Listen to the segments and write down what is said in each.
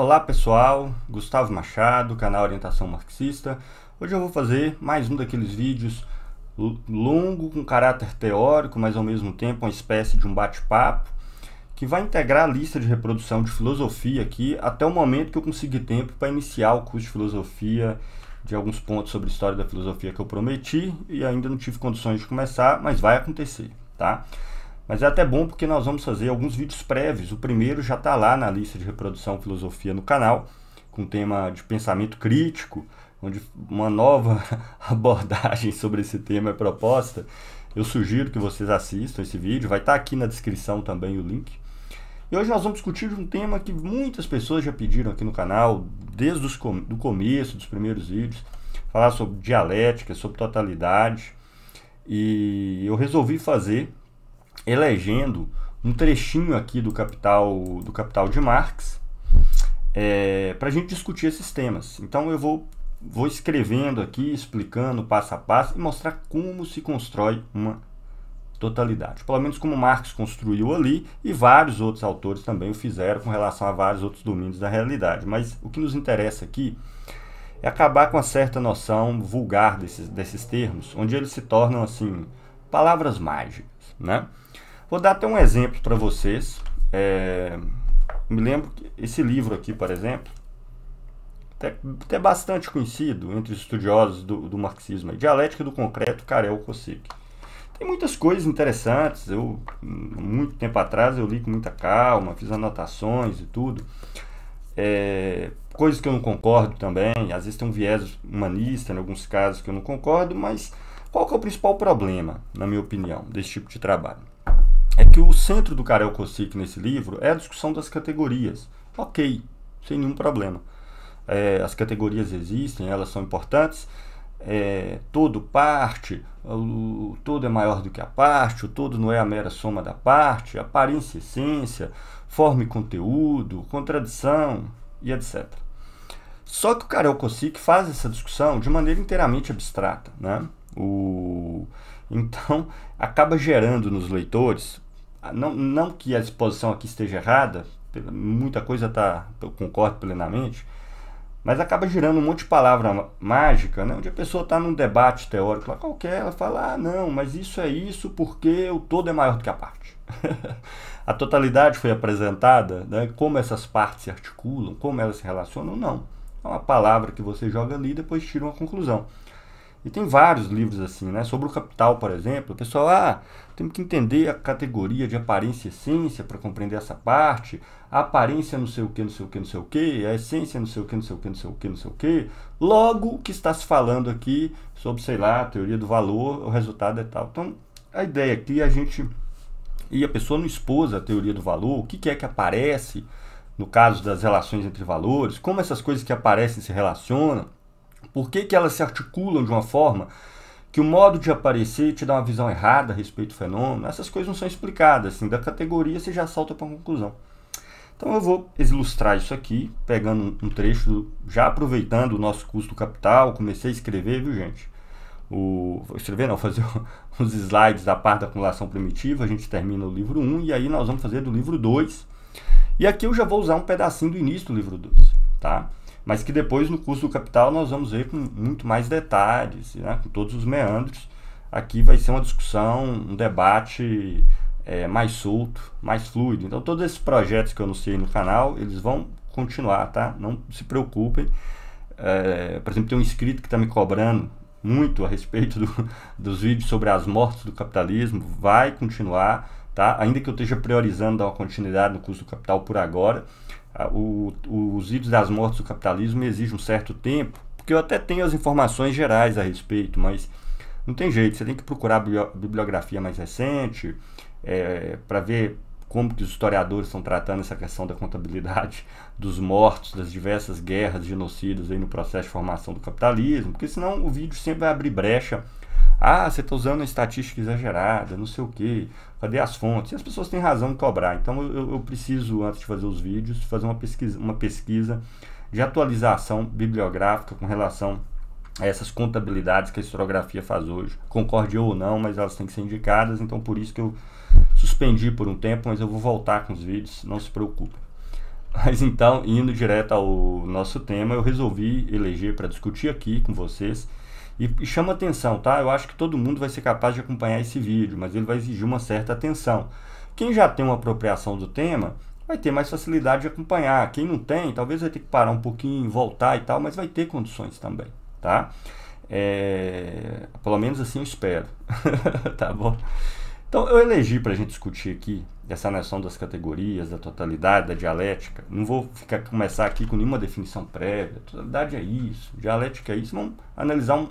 Olá pessoal, Gustavo Machado, canal Orientação Marxista. Hoje eu vou fazer mais um daqueles vídeos longo, com caráter teórico, mas ao mesmo tempo uma espécie de um bate-papo, que vai integrar a lista de reprodução de filosofia aqui até o momento que eu conseguir tempo para iniciar o curso de filosofia, de alguns pontos sobre história da filosofia que eu prometi e ainda não tive condições de começar, mas vai acontecer, tá? Mas é até bom porque nós vamos fazer alguns vídeos prévios. O primeiro já está lá na lista de reprodução filosofia no canal, com tema de pensamento crítico, onde uma nova abordagem sobre esse tema é proposta. Eu sugiro que vocês assistam esse vídeo, vai estar tá aqui na descrição também o link. E hoje nós vamos discutir um tema que muitas pessoas já pediram aqui no canal, desde o com começo dos primeiros vídeos, falar sobre dialética, sobre totalidade. E eu resolvi fazer elegendo um trechinho aqui do Capital, do capital de Marx é, para a gente discutir esses temas. Então eu vou, vou escrevendo aqui, explicando passo a passo e mostrar como se constrói uma totalidade. Pelo menos como Marx construiu ali e vários outros autores também o fizeram com relação a vários outros domínios da realidade. Mas o que nos interessa aqui é acabar com uma certa noção vulgar desses, desses termos, onde eles se tornam assim palavras mágicas, né? Vou dar até um exemplo para vocês. É, me lembro que esse livro aqui, por exemplo, até, até bastante conhecido entre os estudiosos do, do marxismo, Dialética do Concreto, Karel Kosik. Tem muitas coisas interessantes. Eu, muito tempo atrás, eu li com muita calma, fiz anotações e tudo. É, coisas que eu não concordo também. Às vezes tem um viés humanista em alguns casos que eu não concordo, mas qual que é o principal problema, na minha opinião, desse tipo de trabalho? é que o centro do Karel Kosik nesse livro é a discussão das categorias. Ok, sem nenhum problema. É, as categorias existem, elas são importantes. É, todo parte, o, todo é maior do que a parte, o todo não é a mera soma da parte, aparência e essência, forma e conteúdo, contradição e etc. Só que o Karel Kosik faz essa discussão de maneira inteiramente abstrata. Né? O, então, acaba gerando nos leitores ah, não, não que a disposição aqui esteja errada, muita coisa tá, eu concordo plenamente, mas acaba girando um monte de palavra mágica, né? onde a pessoa está num debate teórico lá qualquer, ela fala, ah, não, mas isso é isso porque o todo é maior do que a parte. a totalidade foi apresentada, né? como essas partes se articulam, como elas se relacionam, não. É uma palavra que você joga ali e depois tira uma conclusão. E tem vários livros assim, né? Sobre o capital, por exemplo, o pessoal, ah, temos que entender a categoria de aparência e essência para compreender essa parte. A aparência não sei o que, não sei o que, não sei o que. A essência não sei o que, não sei o que, não sei o que, não sei o que. Logo, o que está se falando aqui sobre, sei lá, a teoria do valor, o resultado é tal. Então, a ideia aqui é a gente... E a pessoa não expôs a teoria do valor, o que, que é que aparece no caso das relações entre valores, como essas coisas que aparecem se relacionam, por que, que elas se articulam de uma forma que o modo de aparecer te dá uma visão errada a respeito do fenômeno, essas coisas não são explicadas. Assim, da categoria você já salta para uma conclusão. Então eu vou ilustrar isso aqui, pegando um trecho, já aproveitando o nosso custo capital, comecei a escrever, viu gente? O, vou escrever não, fazer os slides da parte da acumulação primitiva, a gente termina o livro 1 e aí nós vamos fazer do livro 2. E aqui eu já vou usar um pedacinho do início do livro 2, tá? mas que depois no custo do capital nós vamos ver com muito mais detalhes, né, com todos os meandros. Aqui vai ser uma discussão, um debate é, mais solto, mais fluido. Então todos esses projetos que eu anunciei no canal, eles vão continuar, tá? Não se preocupem. É, por exemplo, tem um inscrito que está me cobrando muito a respeito do, dos vídeos sobre as mortes do capitalismo, vai continuar, tá? Ainda que eu esteja priorizando dar uma continuidade no custo do capital por agora, o, os vídeos das mortes do capitalismo exigem um certo tempo, porque eu até tenho as informações gerais a respeito, mas não tem jeito, você tem que procurar bibliografia mais recente é, para ver como que os historiadores estão tratando essa questão da contabilidade dos mortos, das diversas guerras, genocídios aí no processo de formação do capitalismo, porque senão o vídeo sempre vai abrir brecha ah, você está usando uma estatística exagerada, não sei o quê. Cadê as fontes? E as pessoas têm razão de cobrar. Então eu, eu preciso, antes de fazer os vídeos, fazer uma pesquisa, uma pesquisa de atualização bibliográfica com relação a essas contabilidades que a historiografia faz hoje. Concorde ou não, mas elas têm que ser indicadas, então por isso que eu suspendi por um tempo, mas eu vou voltar com os vídeos, não se preocupe. Mas então, indo direto ao nosso tema, eu resolvi eleger para discutir aqui com vocês e, e, chama atenção, tá? Eu acho que todo mundo vai ser capaz de acompanhar esse vídeo, mas ele vai exigir uma certa atenção. Quem já tem uma apropriação do tema vai ter mais facilidade de acompanhar. Quem não tem, talvez vai ter que parar um pouquinho, voltar e tal, mas vai ter condições também, tá? É, pelo menos assim eu espero, tá bom? Então, eu elegi para a gente discutir aqui essa noção das categorias, da totalidade, da dialética. Não vou ficar começar aqui com nenhuma definição prévia. Totalidade é isso, dialética é isso. Vamos analisar um,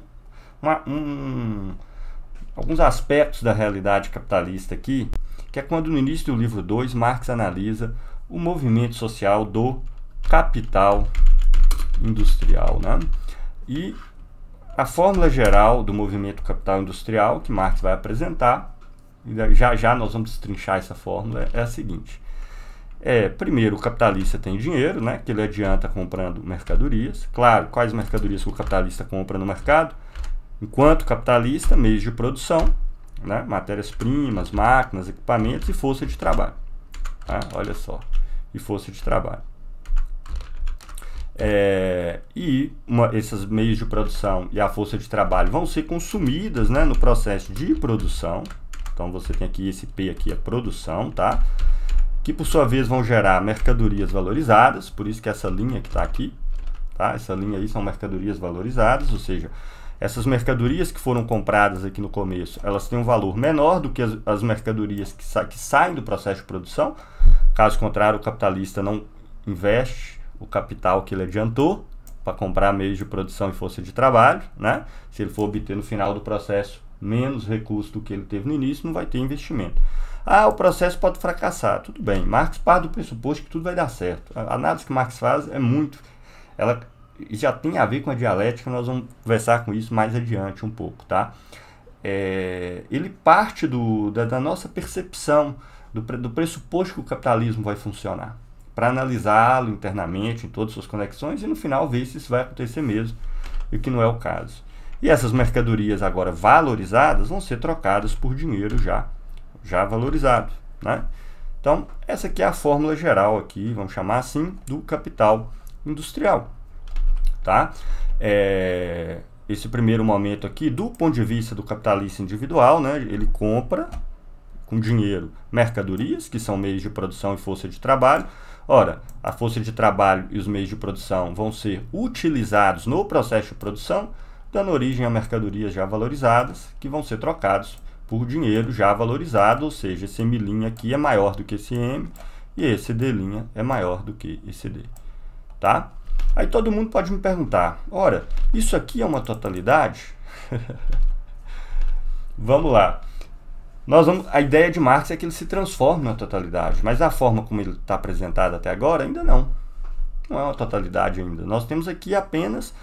uma, um, alguns aspectos da realidade capitalista aqui, que é quando no início do livro 2 Marx analisa o movimento social do capital industrial. Né? E a fórmula geral do movimento capital industrial que Marx vai apresentar, já já nós vamos destrinchar essa fórmula, é a seguinte. É, primeiro, o capitalista tem dinheiro, né, que ele adianta comprando mercadorias. Claro, quais mercadorias que o capitalista compra no mercado? enquanto capitalista, meios de produção, né? matérias-primas, máquinas, equipamentos e força de trabalho. Tá? Olha só, e força de trabalho. É, e uma, esses meios de produção e a força de trabalho vão ser consumidas né, no processo de produção. Então você tem aqui esse P aqui, a é produção, tá? Que por sua vez vão gerar mercadorias valorizadas, por isso que essa linha que está aqui, tá? Essa linha aí são mercadorias valorizadas, ou seja, essas mercadorias que foram compradas aqui no começo, elas têm um valor menor do que as, as mercadorias que, sa que saem do processo de produção. Caso contrário, o capitalista não investe o capital que ele adiantou para comprar meios de produção e força de trabalho, né? Se ele for obter no final do processo menos recurso do que ele teve no início, não vai ter investimento. Ah, o processo pode fracassar. Tudo bem. Marx parte do pressuposto que tudo vai dar certo. A análise que Marx faz é muito. Ela já tem a ver com a dialética, nós vamos conversar com isso mais adiante um pouco, tá? É, ele parte do, da, da, nossa percepção, do, do pressuposto que o capitalismo vai funcionar, para analisá-lo internamente, em todas suas conexões, e no final ver se isso vai acontecer mesmo, e que não é o caso. E essas mercadorias agora valorizadas vão ser trocadas por dinheiro já, já valorizado, né? Então, essa aqui é a fórmula geral aqui, vamos chamar assim, do capital industrial tá? É, esse primeiro momento aqui, do ponto de vista do capitalista individual, né, ele compra com dinheiro mercadorias, que são meios de produção e força de trabalho. Ora, a força de trabalho e os meios de produção vão ser utilizados no processo de produção, dando origem a mercadorias já valorizadas, que vão ser trocados por dinheiro já valorizado, ou seja, esse M' aqui é maior do que esse M e esse D' é maior do que esse D. Tá? Aí todo mundo pode me perguntar: ora, isso aqui é uma totalidade? vamos lá. Nós vamos, a ideia de Marx é que ele se transforme na totalidade, mas a forma como ele está apresentado até agora ainda não. Não é uma totalidade ainda. Nós temos aqui apenas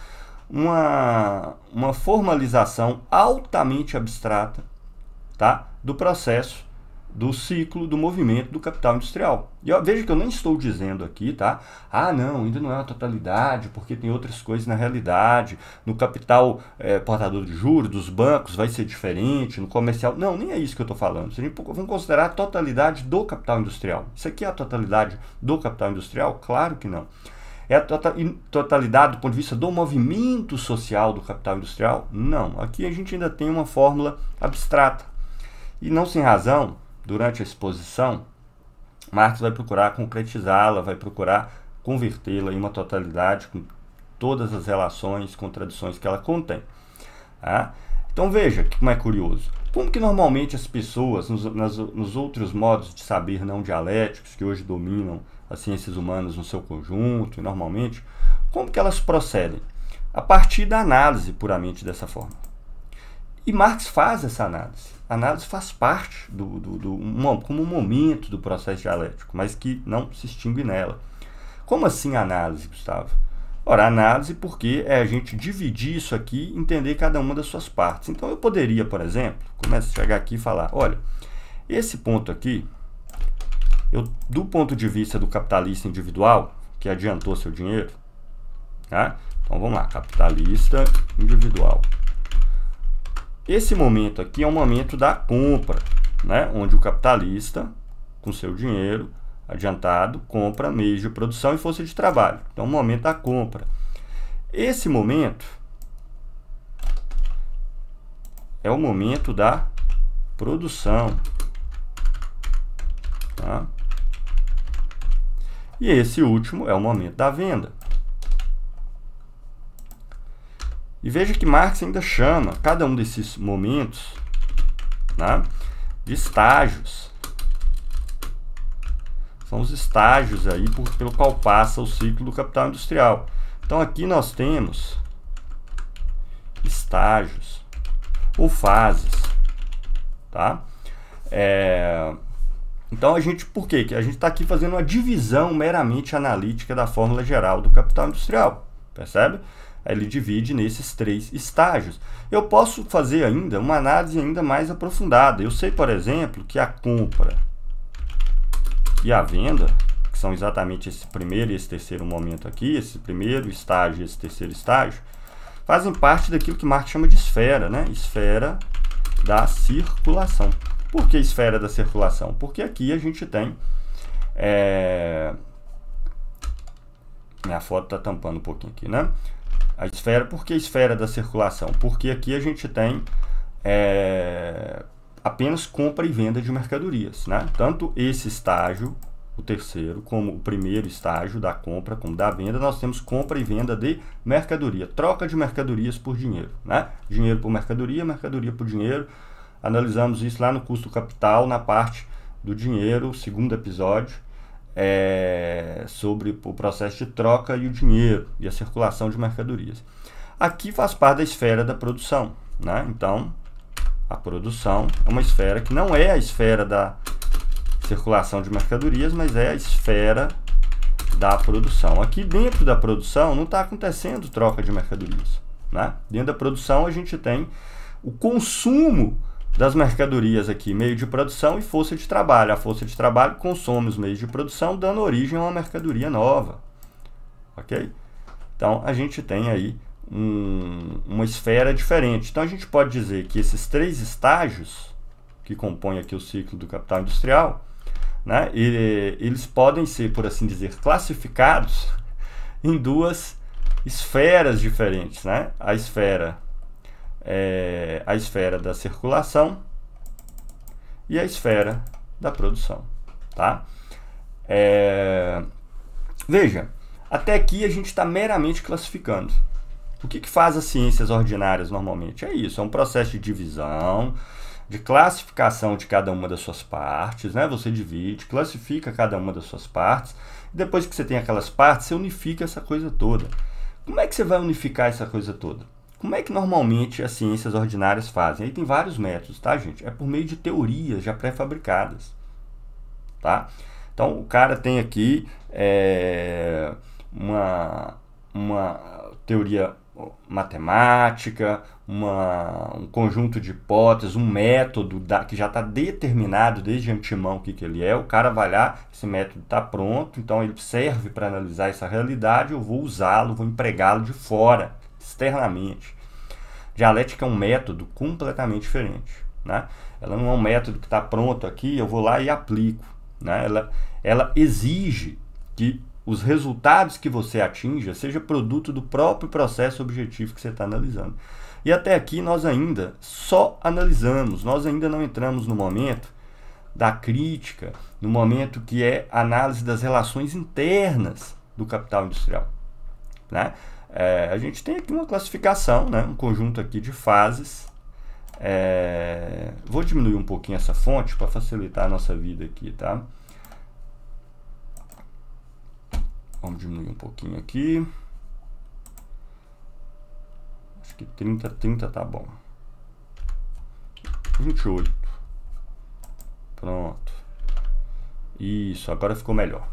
uma, uma formalização altamente abstrata tá? do processo do ciclo do movimento do capital industrial. E ó, veja que eu nem estou dizendo aqui, tá? Ah, não, ainda não é uma totalidade, porque tem outras coisas na realidade. No capital é, portador de juros, dos bancos, vai ser diferente, no comercial. Não, nem é isso que eu estou falando. Vamos considerar a totalidade do capital industrial. Isso aqui é a totalidade do capital industrial? Claro que não. É a tota-, totalidade do ponto de vista do movimento social do capital industrial? Não. Aqui a gente ainda tem uma fórmula abstrata. E não sem razão, durante a exposição, Marx vai procurar concretizá-la, vai procurar convertê-la em uma totalidade com todas as relações, contradições que ela contém. Tá? Então veja como é curioso. Como que normalmente as pessoas, nos, nas, nos outros modos de saber não dialéticos que hoje dominam as ciências humanas no seu conjunto, normalmente, como que elas procedem? A partir da análise puramente dessa forma. E Marx faz essa análise. A análise faz parte do, do, do como um momento do processo dialético, mas que não se extingue nela. Como assim análise, Gustavo? Ora, análise porque é a gente dividir isso aqui e entender cada uma das suas partes. Então eu poderia, por exemplo, começar a chegar aqui e falar, olha, esse ponto aqui, eu, do ponto de vista do capitalista individual, que adiantou seu dinheiro, tá? então vamos lá, capitalista individual, esse momento aqui é um momento da compra, né? onde o capitalista, com seu dinheiro adiantado, compra meios de produção e força de trabalho. Então, o é momento da compra. Esse momento é o momento da produção. Tá? E esse último é o momento da venda. E veja que Marx ainda chama cada um desses momentos né, de estágios. São os estágios aí por, pelo qual passa o ciclo do capital industrial. Então aqui nós temos estágios ou fases, tá? É, então a gente, por quê? Que a gente está aqui fazendo uma divisão meramente analítica da fórmula geral do capital industrial, percebe? ele divide nesses três estágios. Eu posso fazer ainda uma análise ainda mais aprofundada. Eu sei, por exemplo, que a compra e a venda, que são exatamente esse primeiro e esse terceiro momento aqui, esse primeiro estágio e esse terceiro estágio, fazem parte daquilo que Marx chama de esfera, né? Esfera da circulação. Por que esfera da circulação? Porque aqui a gente tem é, minha foto está tampando um pouquinho aqui, né? A esfera, por que esfera da circulação? Porque aqui a gente tem é, apenas compra e venda de mercadorias. Né? Tanto esse estágio, o terceiro, como o primeiro estágio da compra, como da venda, nós temos compra e venda de mercadoria, troca de mercadorias por dinheiro. Né? Dinheiro por mercadoria, mercadoria por dinheiro. Analisamos isso lá no custo capital, na parte do dinheiro, segundo episódio é, sobre o processo de troca e o dinheiro e a circulação de mercadorias. Aqui faz parte da esfera da produção. Né? Então, a produção é uma esfera que não é a esfera da circulação de mercadorias, mas é a esfera da produção. Aqui dentro da produção não está acontecendo troca de mercadorias. Né? Dentro da produção a gente tem o consumo das mercadorias aqui, meio de produção e força de trabalho. A força de trabalho consome os meios de produção, dando origem a uma mercadoria nova. Ok? Então, a gente tem aí um, uma esfera diferente. Então, a gente pode dizer que esses três estágios que compõem aqui o ciclo do capital industrial, né, e, eles podem ser, por assim dizer, classificados em duas esferas diferentes. Né? A esfera é, a esfera da circulação e a esfera da produção, tá? É, veja, até aqui a gente está meramente classificando. O que, que faz as ciências ordinárias normalmente? É isso, é um processo de divisão, de classificação de cada uma das suas partes, né? Você divide, classifica cada uma das suas partes. Depois que você tem aquelas partes, você unifica essa coisa toda. Como é que você vai unificar essa coisa toda? Como é que normalmente as ciências ordinárias fazem? Aí tem vários métodos, tá, gente? É por meio de teorias já pré-fabricadas, tá? Então, o cara tem aqui é, uma, uma teoria matemática, uma, um conjunto de hipóteses, um método da, que já está determinado desde antemão o que, que ele é. O cara vai lá, esse método está pronto, então ele serve para analisar essa realidade, eu vou usá-lo, vou empregá-lo de fora externamente. Dialética é um método completamente diferente. Né? Ela não é um método que está pronto aqui, eu vou lá e aplico. Né? Ela, ela exige que os resultados que você atinja seja produto do próprio processo objetivo que você está analisando. E até aqui nós ainda só analisamos, nós ainda não entramos no momento da crítica, no momento que é análise das relações internas do capital industrial. Né? É, a gente tem aqui uma classificação, né? um conjunto aqui de fases. É, vou diminuir um pouquinho essa fonte para facilitar a nossa vida aqui, tá? Vamos diminuir um pouquinho aqui. Acho que 30, 30 tá bom. 28. Pronto. Isso, agora ficou melhor.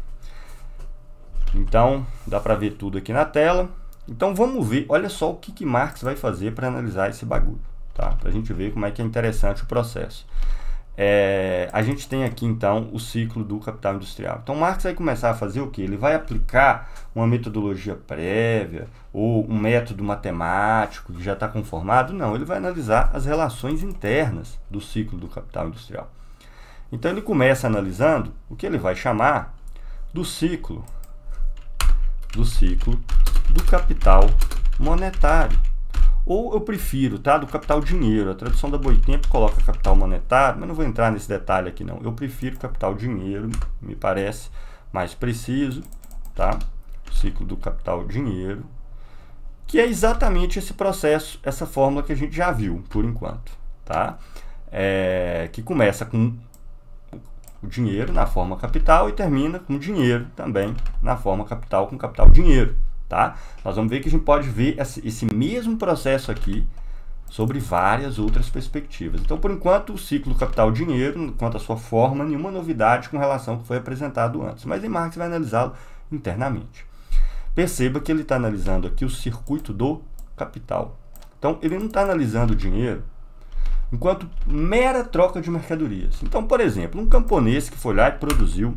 Então, dá para ver tudo aqui na tela. Então vamos ver, olha só o que, que Marx vai fazer para analisar esse bagulho, tá? Para a gente ver como é que é interessante o processo. É, a gente tem aqui então o ciclo do capital industrial. Então Marx vai começar a fazer o que? Ele vai aplicar uma metodologia prévia ou um método matemático que já está conformado? Não, ele vai analisar as relações internas do ciclo do capital industrial. Então ele começa analisando o que ele vai chamar do ciclo do ciclo do capital monetário. Ou eu prefiro, tá? Do capital dinheiro. A tradução da Boitempo coloca capital monetário, mas não vou entrar nesse detalhe aqui não. Eu prefiro capital dinheiro, me parece mais preciso, tá? O ciclo do capital dinheiro, que é exatamente esse processo, essa fórmula que a gente já viu por enquanto, tá? É, que começa com o dinheiro na forma capital e termina com dinheiro também na forma capital, com capital dinheiro tá? Nós vamos ver que a gente pode ver esse mesmo processo aqui sobre várias outras perspectivas. Então, por enquanto, o ciclo capital-dinheiro, quanto à sua forma, nenhuma novidade com relação ao que foi apresentado antes, mas em Marx vai analisá-lo internamente. Perceba que ele está analisando aqui o circuito do capital. Então, ele não está analisando o dinheiro enquanto mera troca de mercadorias. Então, por exemplo, um camponês que foi lá e produziu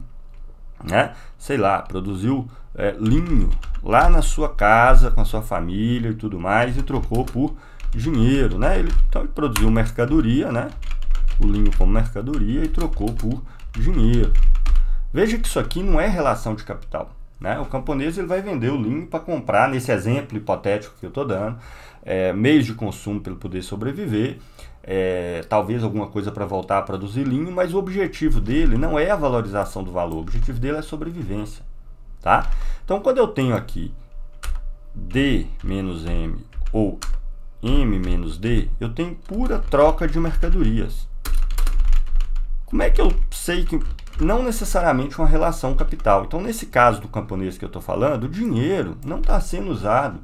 né? Sei lá, produziu é, linho lá na sua casa com a sua família e tudo mais e trocou por dinheiro, né? Ele, então ele produziu mercadoria, né? O linho como mercadoria e trocou por dinheiro. Veja que isso aqui não é relação de capital. Né? O camponês ele vai vender o linho para comprar, nesse exemplo hipotético que eu estou dando, é, meios de consumo para ele poder sobreviver é, talvez alguma coisa para voltar a produzir linho, mas o objetivo dele não é a valorização do valor, o objetivo dele é a sobrevivência. Tá? Então, quando eu tenho aqui D menos M ou M menos D, eu tenho pura troca de mercadorias. Como é que eu sei que não necessariamente uma relação capital? Então, nesse caso do camponês que eu estou falando, o dinheiro não está sendo usado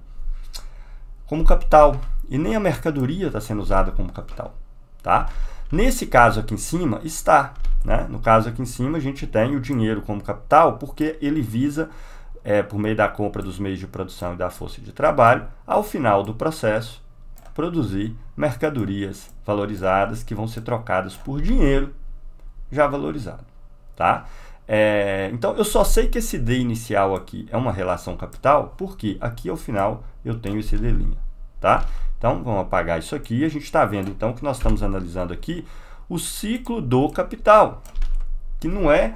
como capital, e nem a mercadoria está sendo usada como capital, tá? Nesse caso aqui em cima, está. Né? No caso aqui em cima, a gente tem o dinheiro como capital porque ele visa, é, por meio da compra dos meios de produção e da força de trabalho, ao final do processo, produzir mercadorias valorizadas que vão ser trocadas por dinheiro já valorizado. Tá? É, então, eu só sei que esse D inicial aqui é uma relação capital porque aqui ao final eu tenho esse D'. Tá? Então, vamos apagar isso aqui e a gente está vendo então que nós estamos analisando aqui o ciclo do capital, que não é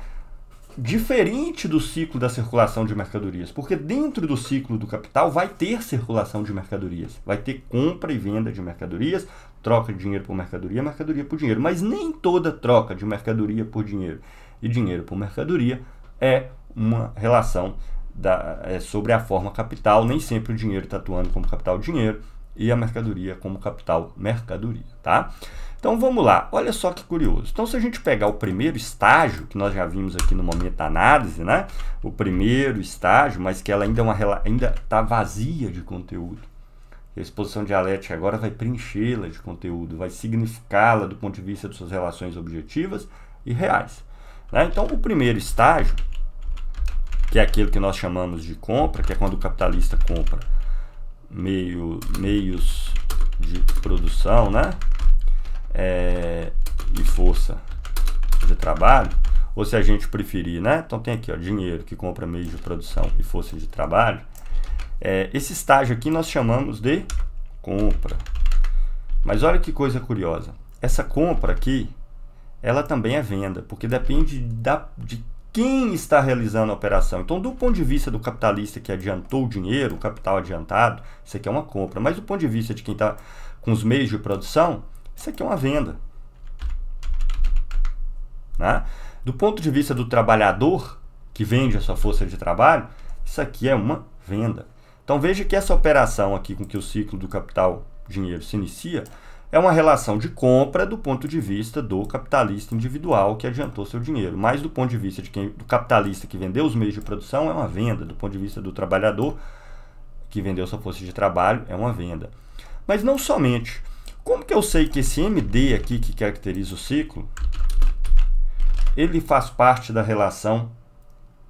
diferente do ciclo da circulação de mercadorias, porque dentro do ciclo do capital vai ter circulação de mercadorias, vai ter compra e venda de mercadorias, troca de dinheiro por mercadoria, mercadoria por dinheiro, mas nem toda troca de mercadoria por dinheiro e dinheiro por mercadoria é uma relação da, é sobre a forma capital, nem sempre o dinheiro está atuando como capital dinheiro, e a mercadoria como capital mercadoria, tá? Então vamos lá, olha só que curioso. Então se a gente pegar o primeiro estágio, que nós já vimos aqui no momento da análise, né? O primeiro estágio, mas que ela ainda é está vazia de conteúdo. a exposição dialética agora vai preenchê-la de conteúdo, vai significá-la do ponto de vista de suas relações objetivas e reais. Né? Então o primeiro estágio, que é aquilo que nós chamamos de compra, que é quando o capitalista compra meio, meios de produção, né? É, e força de trabalho, ou se a gente preferir, né? Então tem aqui, ó, dinheiro que compra meios de produção e força de trabalho. É, esse estágio aqui nós chamamos de compra. Mas olha que coisa curiosa. Essa compra aqui, ela também é venda, porque depende da, de quem está realizando a operação. Então, do ponto de vista do capitalista que adiantou o dinheiro, o capital adiantado, isso aqui é uma compra. Mas do ponto de vista de quem está com os meios de produção, isso aqui é uma venda. Né? Do ponto de vista do trabalhador que vende a sua força de trabalho, isso aqui é uma venda. Então veja que essa operação aqui com que o ciclo do capital dinheiro se inicia é uma relação de compra do ponto de vista do capitalista individual que adiantou seu dinheiro. Mas do ponto de vista de quem, do capitalista que vendeu os meios de produção, é uma venda. Do ponto de vista do trabalhador que vendeu sua força de trabalho, é uma venda. Mas não somente. Como que eu sei que esse MD aqui que caracteriza o ciclo, ele faz parte da relação,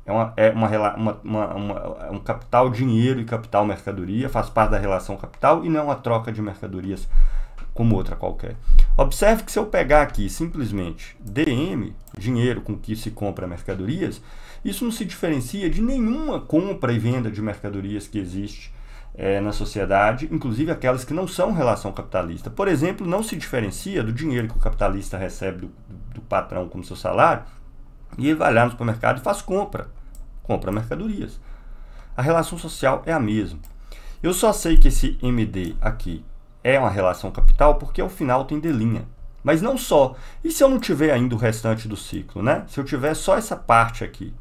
é, uma, é uma, uma, uma um capital dinheiro e capital mercadoria, faz parte da relação capital e não a troca de mercadorias como outra qualquer. Observe que se eu pegar aqui simplesmente DM, dinheiro com que se compra mercadorias, isso não se diferencia de nenhuma compra e venda de mercadorias que existe é, na sociedade, inclusive aquelas que não são relação capitalista. Por exemplo, não se diferencia do dinheiro que o capitalista recebe do, do patrão como seu salário e ele vai lá no supermercado e faz compra, compra mercadorias. A relação social é a mesma. Eu só sei que esse MD aqui é uma relação capital porque ao final tem delinha. Mas não só. E se eu não tiver ainda o restante do ciclo, né? Se eu tiver só essa parte aqui,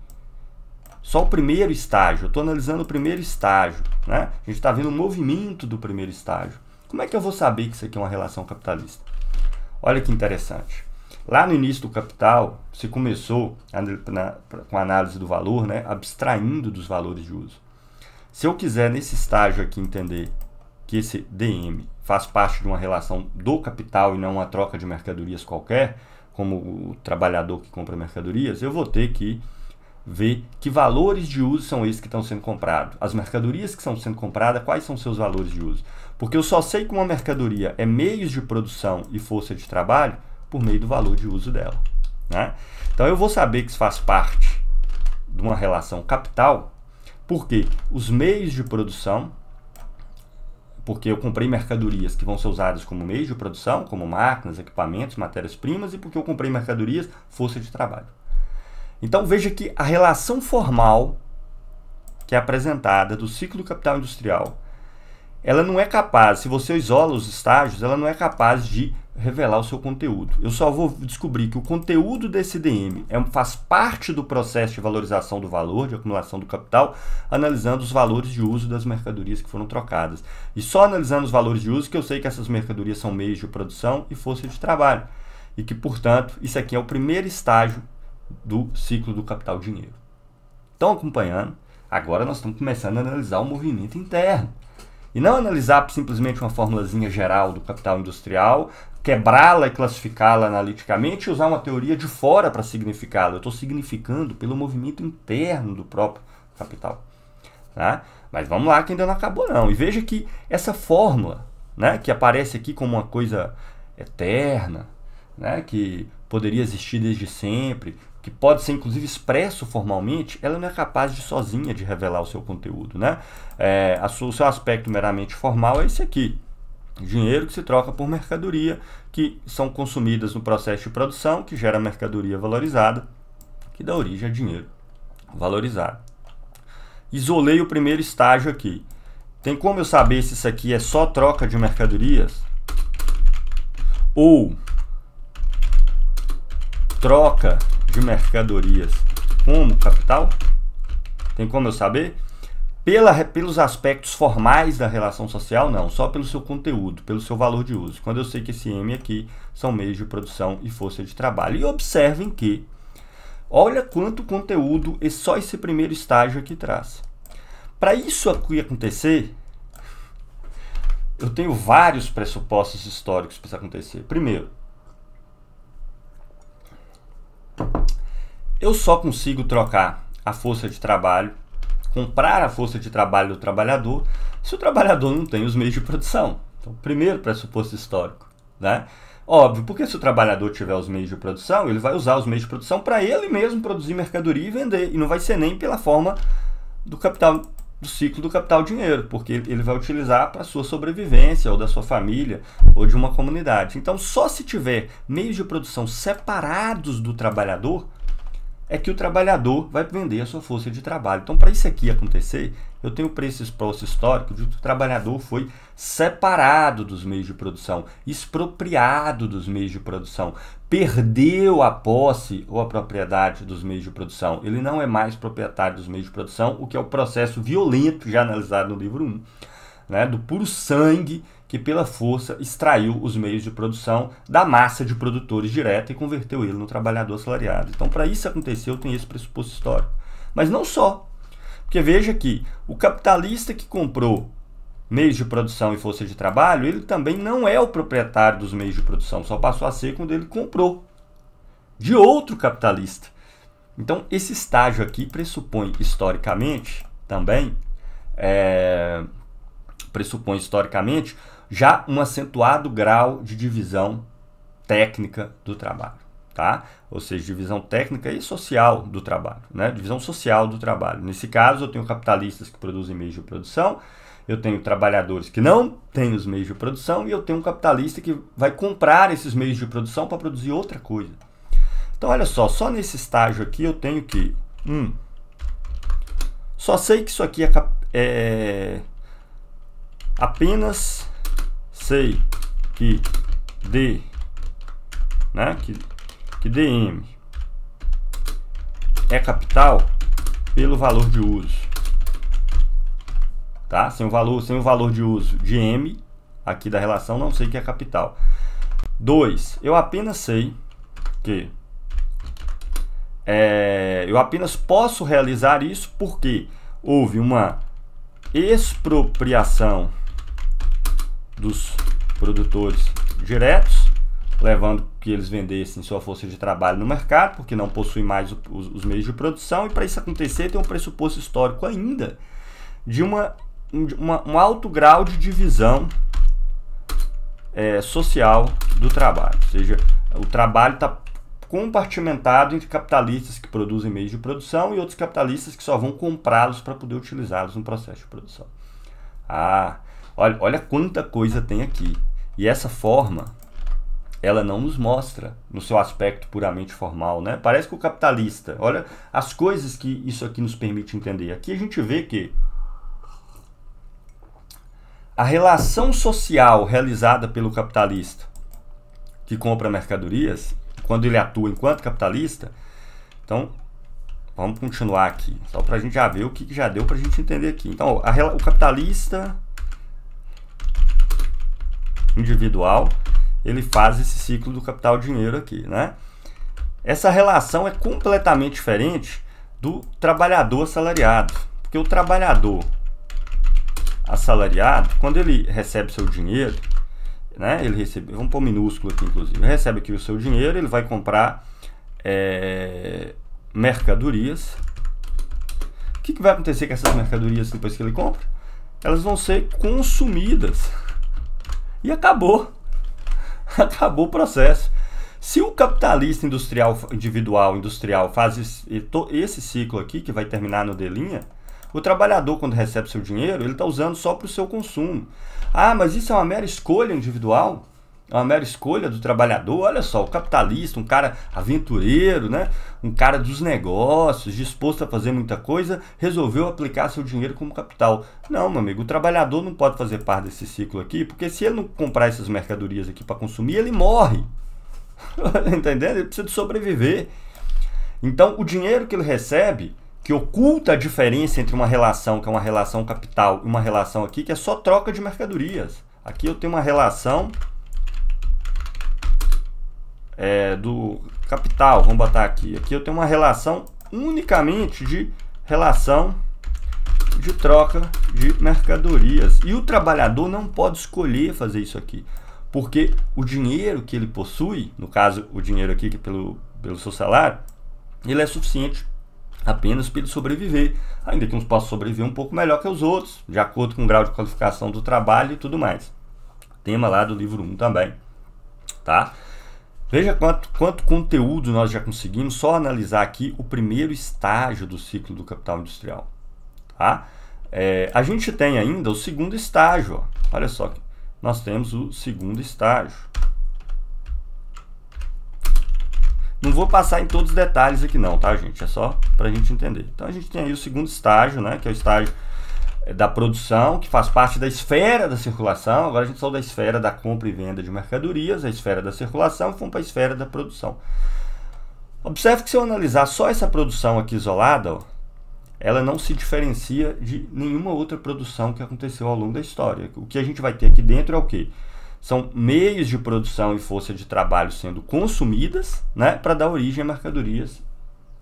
só o primeiro estágio, eu estou analisando o primeiro estágio, né? A gente está vendo o movimento do primeiro estágio. Como é que eu vou saber que isso aqui é uma relação capitalista? Olha que interessante. Lá no início do capital, se começou a, na, com a análise do valor, né, abstraindo dos valores de uso. Se eu quiser, nesse estágio aqui, entender que esse DM faz parte de uma relação do capital e não uma troca de mercadorias qualquer, como o trabalhador que compra mercadorias, eu vou ter que ver que valores de uso são esses que estão sendo comprados. As mercadorias que estão sendo compradas, quais são seus valores de uso? Porque eu só sei que uma mercadoria é meios de produção e força de trabalho por meio do valor de uso dela. Né? Então eu vou saber que isso faz parte de uma relação capital, porque os meios de produção porque eu comprei mercadorias que vão ser usadas como meio de produção, como máquinas, equipamentos, matérias-primas, e porque eu comprei mercadorias, força de trabalho. Então veja que a relação formal que é apresentada do ciclo do capital industrial ela não é capaz, se você isola os estágios, ela não é capaz de revelar o seu conteúdo. Eu só vou descobrir que o conteúdo desse DM é, faz parte do processo de valorização do valor, de acumulação do capital, analisando os valores de uso das mercadorias que foram trocadas. E só analisando os valores de uso que eu sei que essas mercadorias são meios de produção e força de trabalho. E que, portanto, isso aqui é o primeiro estágio do ciclo do capital-dinheiro. Estão acompanhando? Agora nós estamos começando a analisar o movimento interno. E não analisar simplesmente uma formulazinha geral do capital industrial, quebrá-la e classificá-la analiticamente e usar uma teoria de fora para significá-la. Eu estou significando pelo movimento interno do próprio capital. Tá? Mas vamos lá, que ainda não acabou não. E veja que essa fórmula, né, que aparece aqui como uma coisa eterna, né, que poderia existir desde sempre, que pode ser inclusive expresso formalmente, ela não é capaz de sozinha de revelar o seu conteúdo. Né? É, sua, o seu aspecto meramente formal é esse aqui. Dinheiro que se troca por mercadoria, que são consumidas no processo de produção, que gera mercadoria valorizada, que dá origem a dinheiro valorizado. Isolei o primeiro estágio aqui. Tem como eu saber se isso aqui é só troca de mercadorias? Ou troca de mercadorias como capital? Tem como eu saber? Pela, pelos aspectos formais da relação social, não, só pelo seu conteúdo, pelo seu valor de uso. Quando eu sei que esse M aqui são meios de produção e força de trabalho. E observem que, olha quanto conteúdo é só esse primeiro estágio aqui traz. Para isso aqui acontecer, eu tenho vários pressupostos históricos para isso acontecer. Primeiro, eu só consigo trocar a força de trabalho, comprar a força de trabalho do trabalhador, se o trabalhador não tem os meios de produção. Então, primeiro pressuposto histórico, né? Óbvio, porque se o trabalhador tiver os meios de produção, ele vai usar os meios de produção para ele mesmo produzir mercadoria e vender, e não vai ser nem pela forma do capital do ciclo do capital dinheiro, porque ele vai utilizar para sua sobrevivência ou da sua família ou de uma comunidade. Então, só se tiver meios de produção separados do trabalhador é que o trabalhador vai vender a sua força de trabalho. Então, para isso aqui acontecer, eu tenho preço exposto histórico de que o trabalhador foi separado dos meios de produção, expropriado dos meios de produção, perdeu a posse ou a propriedade dos meios de produção. Ele não é mais proprietário dos meios de produção, o que é o processo violento já analisado no livro 1, né, do puro sangue que pela força extraiu os meios de produção da massa de produtores direta e converteu ele no trabalhador assalariado. Então, para isso acontecer, eu tenho esse pressuposto histórico. Mas não só, porque veja que o capitalista que comprou meios de produção e força de trabalho, ele também não é o proprietário dos meios de produção, só passou a ser quando ele comprou de outro capitalista. Então, esse estágio aqui pressupõe historicamente também é, pressupõe historicamente já um acentuado grau de divisão técnica do trabalho tá? Ou seja, divisão técnica e social do trabalho, né? Divisão social do trabalho. Nesse caso, eu tenho capitalistas que produzem meios de produção, eu tenho trabalhadores que não têm os meios de produção e eu tenho um capitalista que vai comprar esses meios de produção para produzir outra coisa. Então, olha só, só nesse estágio aqui eu tenho que um, só sei que isso aqui é, é apenas sei que D, né? Que que DM é capital pelo valor de uso. Tá? Sem o valor, sem o valor de uso de M aqui da relação, não sei que é capital. 2. Eu apenas sei que é, eu apenas posso realizar isso porque houve uma expropriação dos produtores diretos, levando que eles vendessem sua força de trabalho no mercado, porque não possuem mais o, os, os meios de produção, e para isso acontecer tem um pressuposto histórico ainda de uma, uma, um alto grau de divisão é, social do trabalho. Ou seja, o trabalho está compartimentado entre capitalistas que produzem meios de produção e outros capitalistas que só vão comprá-los para poder utilizá-los no processo de produção. Ah, olha, olha quanta coisa tem aqui. E essa forma ela não nos mostra no seu aspecto puramente formal, né? Parece que o capitalista, olha as coisas que isso aqui nos permite entender. Aqui a gente vê que a relação social realizada pelo capitalista que compra mercadorias, quando ele atua enquanto capitalista, então vamos continuar aqui, só para a gente já ver o que já deu para a gente entender aqui. Então, a, o capitalista individual ele faz esse ciclo do capital dinheiro aqui, né? Essa relação é completamente diferente do trabalhador assalariado, porque o trabalhador assalariado, quando ele recebe seu dinheiro, né? Ele recebe, vamos pôr minúsculo aqui, inclusive, ele recebe aqui o seu dinheiro, ele vai comprar é, mercadorias. O que, que vai acontecer com essas mercadorias depois que ele compra? Elas vão ser consumidas e acabou. acabou o processo. Se o capitalista industrial individual industrial faz esse ciclo aqui, que vai terminar no D', o trabalhador, quando recebe seu dinheiro, ele está usando só para o seu consumo. Ah, mas isso é uma mera escolha individual? É uma mera escolha do trabalhador. Olha só, o capitalista, um cara aventureiro, né? um cara dos negócios, disposto a fazer muita coisa, resolveu aplicar seu dinheiro como capital. Não, meu amigo, o trabalhador não pode fazer parte desse ciclo aqui, porque se ele não comprar essas mercadorias aqui para consumir, ele morre. Tá entendendo? Ele precisa de sobreviver. Então, o dinheiro que ele recebe, que oculta a diferença entre uma relação que é uma relação capital e uma relação aqui que é só troca de mercadorias. Aqui eu tenho uma relação é, do capital, vamos botar aqui. Aqui eu tenho uma relação unicamente de relação de troca de mercadorias. E o trabalhador não pode escolher fazer isso aqui, porque o dinheiro que ele possui, no caso o dinheiro aqui que pelo, pelo seu salário, ele é suficiente apenas para ele sobreviver. Ainda que uns possam sobreviver um pouco melhor que os outros, de acordo com o grau de qualificação do trabalho e tudo mais. Tema lá do livro 1 um também, tá? Veja quanto, quanto conteúdo nós já conseguimos só analisar aqui o primeiro estágio do ciclo do capital industrial. Tá? É, a gente tem ainda o segundo estágio. Ó. Olha só, nós temos o segundo estágio. Não vou passar em todos os detalhes aqui não, tá gente? É só para a gente entender. Então a gente tem aí o segundo estágio, né? Que é o estágio da produção, que faz parte da esfera da circulação. Agora a gente saiu da esfera da compra e venda de mercadorias, a esfera da circulação, fomos para a esfera da produção. Observe que se eu analisar só essa produção aqui isolada, ó, ela não se diferencia de nenhuma outra produção que aconteceu ao longo da história. O que a gente vai ter aqui dentro é o quê? São meios de produção e força de trabalho sendo consumidas né, para dar origem a mercadorias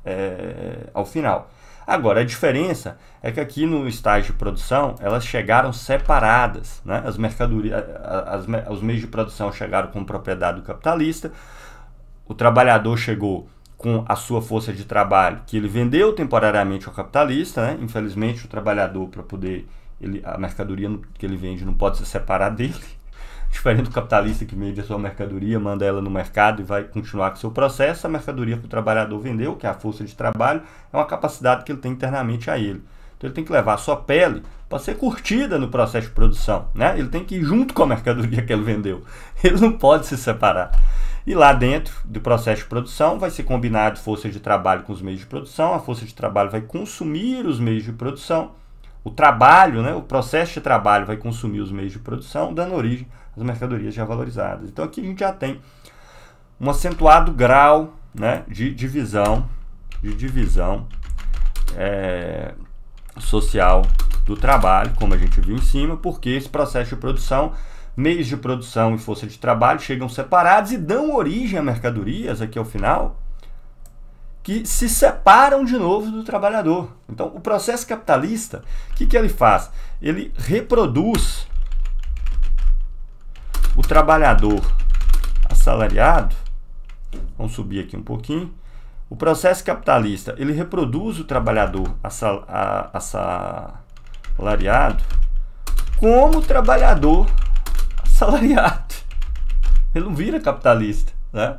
é, ao final. Agora, a diferença é que aqui no estágio de produção, elas chegaram separadas. Né? As mercadorias, as, os meios de produção chegaram com propriedade do capitalista, o trabalhador chegou com a sua força de trabalho, que ele vendeu temporariamente ao capitalista. Né? Infelizmente, o trabalhador, para poder... Ele, a mercadoria que ele vende não pode se separar dele. Diferente do capitalista que vende a sua mercadoria, manda ela no mercado e vai continuar com o seu processo, a mercadoria que o trabalhador vendeu, que é a força de trabalho, é uma capacidade que ele tem internamente a ele. Então ele tem que levar a sua pele para ser curtida no processo de produção, né? Ele tem que ir junto com a mercadoria que ele vendeu. Ele não pode se separar. E lá dentro do processo de produção vai ser combinado força de trabalho com os meios de produção, a força de trabalho vai consumir os meios de produção, o trabalho, né, o processo de trabalho vai consumir os meios de produção, dando origem as mercadorias já valorizadas. Então aqui a gente já tem um acentuado grau né, de divisão, de divisão é, social do trabalho, como a gente viu em cima, porque esse processo de produção, meios de produção e força de trabalho chegam separados e dão origem a mercadorias, aqui ao final, que se separam de novo do trabalhador. Então, o processo capitalista, o que, que ele faz? Ele reproduz o trabalhador assalariado, vamos subir aqui um pouquinho, o processo capitalista, ele reproduz o trabalhador assal, a, assalariado como trabalhador assalariado. Ele não vira capitalista, né?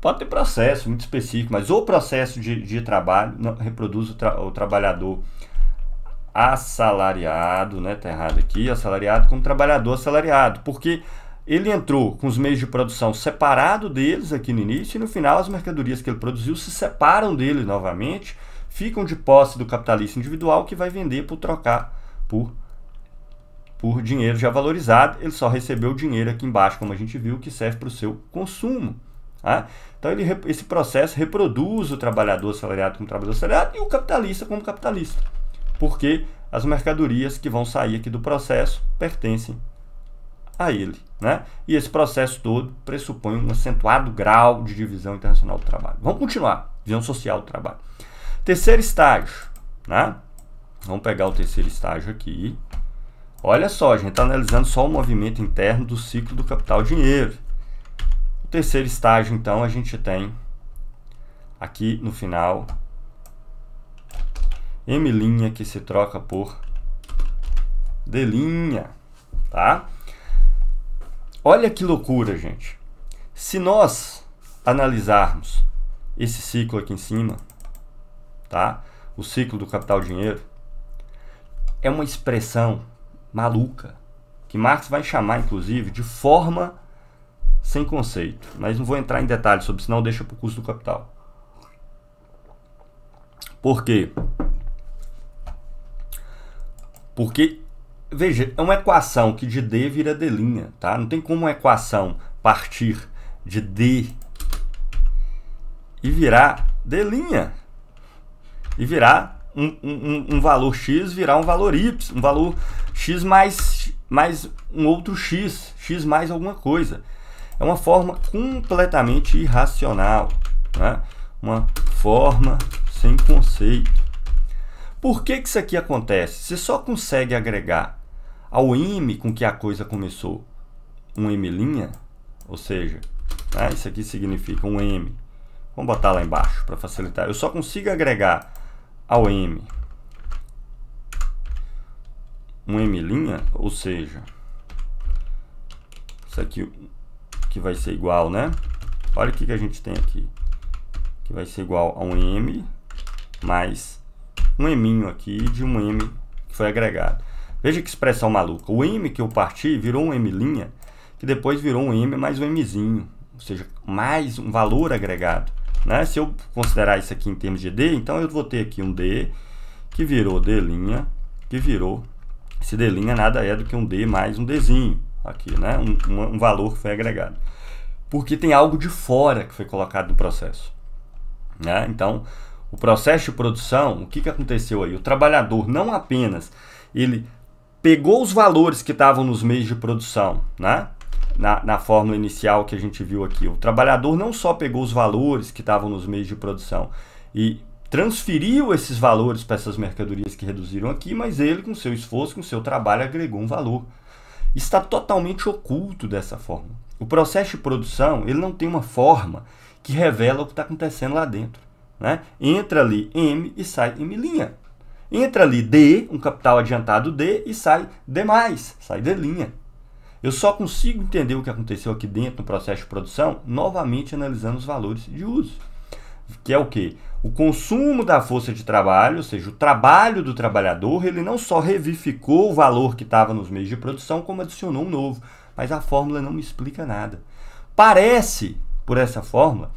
Pode ter processo muito específico, mas o processo de, de trabalho não, reproduz o, tra, o trabalhador assalariado, né? Tá errado aqui, assalariado como trabalhador assalariado, porque ele entrou com os meios de produção separado deles aqui no início e no final as mercadorias que ele produziu se separam dele novamente, ficam de posse do capitalista individual que vai vender por trocar por por dinheiro já valorizado, ele só recebeu o dinheiro aqui embaixo, como a gente viu, que serve para o seu consumo. Tá? Então ele, esse processo reproduz o trabalhador assalariado como trabalhador assalariado e o capitalista como capitalista porque as mercadorias que vão sair aqui do processo pertencem a ele. Né? E esse processo todo pressupõe um acentuado grau de divisão internacional do trabalho. Vamos continuar, visão social do trabalho. Terceiro estágio. Né? Vamos pegar o terceiro estágio aqui. Olha só, a gente está analisando só o movimento interno do ciclo do capital-dinheiro. O terceiro estágio, então, a gente tem aqui no final M' que se troca por D', tá? Olha que loucura, gente. Se nós analisarmos esse ciclo aqui em cima, tá? O ciclo do capital dinheiro é uma expressão maluca que Marx vai chamar inclusive de forma sem conceito, mas não vou entrar em detalhes sobre, senão deixa para o custo do capital. Por quê? Porque, veja, é uma equação que de D vira D', tá? Não tem como uma equação partir de D e virar D'. E virar um, um, um, valor x virar um valor y, um valor x mais, mais um outro x, x mais alguma coisa. É uma forma completamente irracional, né? uma forma sem conceito. Por que, que isso aqui acontece? Você só consegue agregar ao M com que a coisa começou um M', ou seja, né, isso aqui significa um M. Vamos botar lá embaixo para facilitar. Eu só consigo agregar ao M um M', ou seja, isso aqui que vai ser igual, né? Olha o que, que a gente tem aqui. Que vai ser igual a um M mais um eminho aqui de um M que foi agregado. Veja que expressão maluca. O M que eu parti virou um M', que depois virou um M mais um M'zinho. Ou seja, mais um valor agregado. Né? Se eu considerar isso aqui em termos de D, então eu vou ter aqui um D que virou D', que virou... Esse D' nada é do que um D mais um D'zinho aqui, né? Um, um, um valor que foi agregado. Porque tem algo de fora que foi colocado no processo. Né? Então, o processo de produção, o que, que aconteceu aí? O trabalhador não apenas ele pegou os valores que estavam nos meios de produção, né? Na, na fórmula inicial que a gente viu aqui, o trabalhador não só pegou os valores que estavam nos meios de produção e transferiu esses valores para essas mercadorias que reduziram aqui, mas ele, com seu esforço, com seu trabalho, agregou um valor. Está totalmente oculto dessa forma. O processo de produção ele não tem uma forma que revela o que está acontecendo lá dentro. Né? Entra ali M e sai M'. Entra ali D, um capital adiantado D, e sai D+, sai D'. Eu só consigo entender o que aconteceu aqui dentro no processo de produção, novamente analisando os valores de uso. Que é o que? O consumo da força de trabalho, ou seja, o trabalho do trabalhador, ele não só revificou o valor que estava nos meios de produção, como adicionou um novo. Mas a fórmula não me explica nada. Parece, por essa fórmula,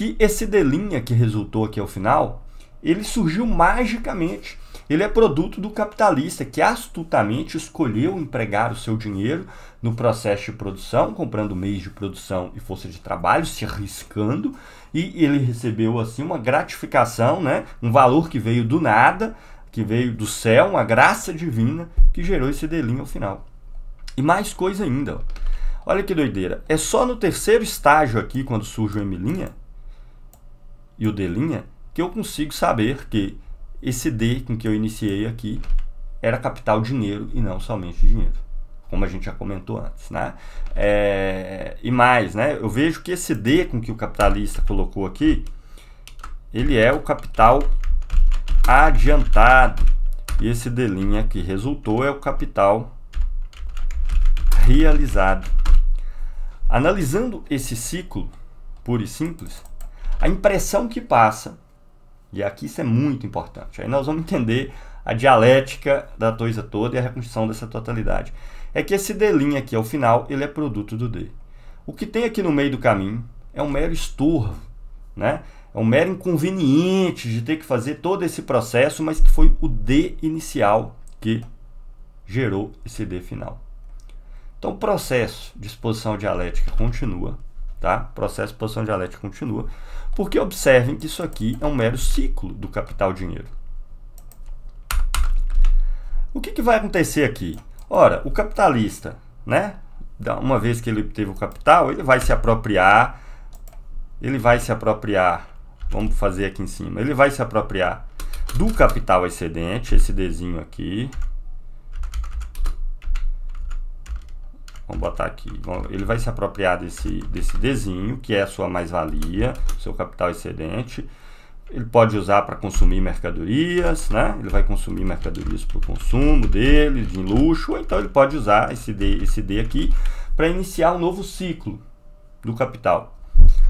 que esse delinha que resultou aqui ao final, ele surgiu magicamente. Ele é produto do capitalista que astutamente escolheu empregar o seu dinheiro no processo de produção, comprando meios de produção e força de trabalho, se arriscando, e ele recebeu assim uma gratificação, né? um valor que veio do nada, que veio do céu, uma graça divina que gerou esse delinho ao final. E mais coisa ainda. Olha que doideira. É só no terceiro estágio aqui, quando surge o Emilinha, e o D', que eu consigo saber que esse D com que eu iniciei aqui era capital dinheiro e não somente dinheiro, como a gente já comentou antes, né? É, e mais, né? Eu vejo que esse D com que o capitalista colocou aqui, ele é o capital adiantado. E esse D' que resultou é o capital realizado. Analisando esse ciclo puro e simples, a impressão que passa, e aqui isso é muito importante, aí nós vamos entender a dialética da coisa toda e a reconstrução dessa totalidade, é que esse D' aqui ao final, ele é produto do D. O que tem aqui no meio do caminho é um mero estorvo, né? É um mero inconveniente de ter que fazer todo esse processo, mas que foi o D inicial que gerou esse D final. Então, o processo de exposição dialética continua tá? O processo de posição dialética continua, porque observem que isso aqui é um mero ciclo do capital-dinheiro. O que, que vai acontecer aqui? Ora, o capitalista, né? Uma vez que ele obteve o capital, ele vai se apropriar, ele vai se apropriar, vamos fazer aqui em cima, ele vai se apropriar do capital excedente, esse Dzinho aqui, Vamos botar aqui. Ele vai se apropriar desse, desse Dzinho, que é a sua mais-valia, seu capital excedente. Ele pode usar para consumir mercadorias, né? Ele vai consumir mercadorias para o consumo dele, de luxo. Ou então ele pode usar esse D, esse D aqui para iniciar um novo ciclo do capital.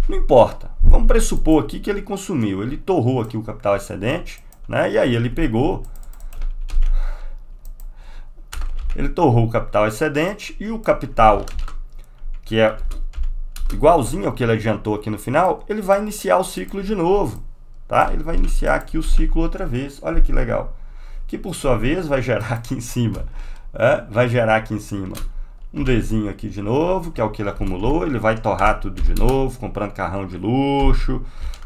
Não importa. Vamos pressupor aqui que ele consumiu. Ele torrou aqui o capital excedente, né? E aí ele pegou ele torrou o capital excedente e o capital, que é igualzinho ao que ele adiantou aqui no final, ele vai iniciar o ciclo de novo. Tá? Ele vai iniciar aqui o ciclo outra vez. Olha que legal. Que por sua vez vai gerar aqui em cima. É? Vai gerar aqui em cima um Dzinho aqui de novo, que é o que ele acumulou. Ele vai torrar tudo de novo, comprando carrão de luxo,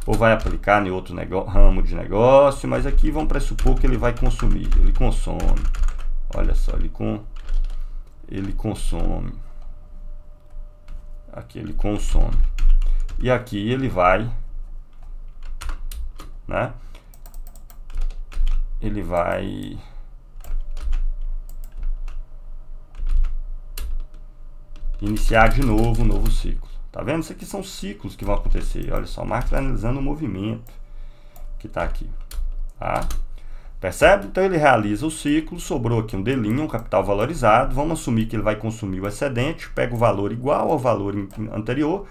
ou vai aplicar em outro ramo de negócio. Mas aqui vamos pressupor que ele vai consumir. Ele consome. Olha só, ele, com, ele consome. Aqui ele consome. E aqui ele vai, né? Ele vai... Iniciar de novo um novo ciclo. Tá vendo? Isso aqui são ciclos que vão acontecer. Olha só, o Marx vai tá analisando o movimento que está aqui. Tá? Percebe? Então ele realiza o ciclo, sobrou aqui um delinho, um capital valorizado, vamos assumir que ele vai consumir o excedente, pega o valor igual ao valor anterior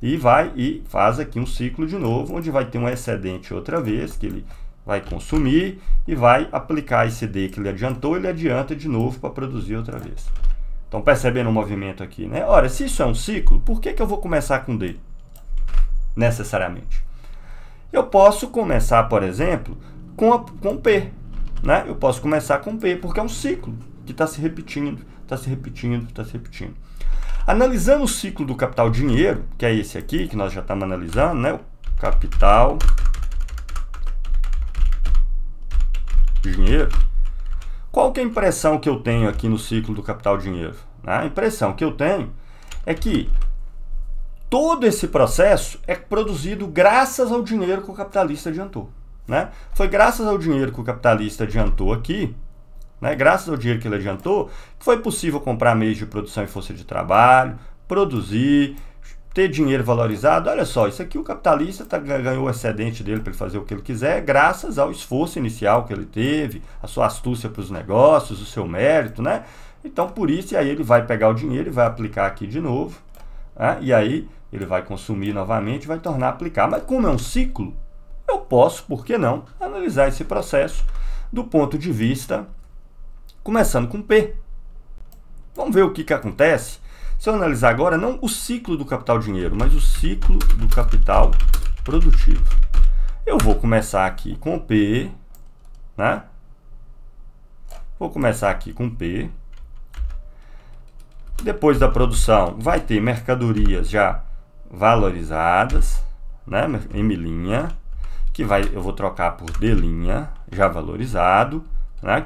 e vai e faz aqui um ciclo de novo, onde vai ter um excedente outra vez, que ele vai consumir e vai aplicar esse D que ele adiantou, ele adianta de novo para produzir outra vez. Então percebendo o movimento aqui, né? Ora, se isso é um ciclo, por que, que eu vou começar com D? Necessariamente. Eu posso começar, por exemplo, com, a, com P né? Eu posso começar com P, porque é um ciclo que está se repetindo, está se repetindo, está se repetindo. Analisando o ciclo do capital dinheiro, que é esse aqui, que nós já estamos analisando, né? O capital dinheiro. Qual que é a impressão que eu tenho aqui no ciclo do capital dinheiro? A impressão que eu tenho é que todo esse processo é produzido graças ao dinheiro que o capitalista adiantou. Né? Foi graças ao dinheiro que o capitalista adiantou aqui, né? graças ao dinheiro que ele adiantou, que foi possível comprar meios de produção e força de trabalho, produzir, ter dinheiro valorizado. Olha só, isso aqui o capitalista tá, ganhou o excedente dele para ele fazer o que ele quiser, graças ao esforço inicial que ele teve, a sua astúcia para os negócios, o seu mérito, né? Então, por isso, e aí ele vai pegar o dinheiro e vai aplicar aqui de novo, né? e aí ele vai consumir novamente vai tornar a aplicar. Mas como é um ciclo, eu posso, por que não, analisar esse processo do ponto de vista começando com P. Vamos ver o que, que acontece se eu analisar agora não o ciclo do capital dinheiro, mas o ciclo do capital produtivo. Eu vou começar aqui com P, né? Vou começar aqui com P. Depois da produção, vai ter mercadorias já valorizadas, né? Em linha que vai, eu vou trocar por delinha já valorizado. Né?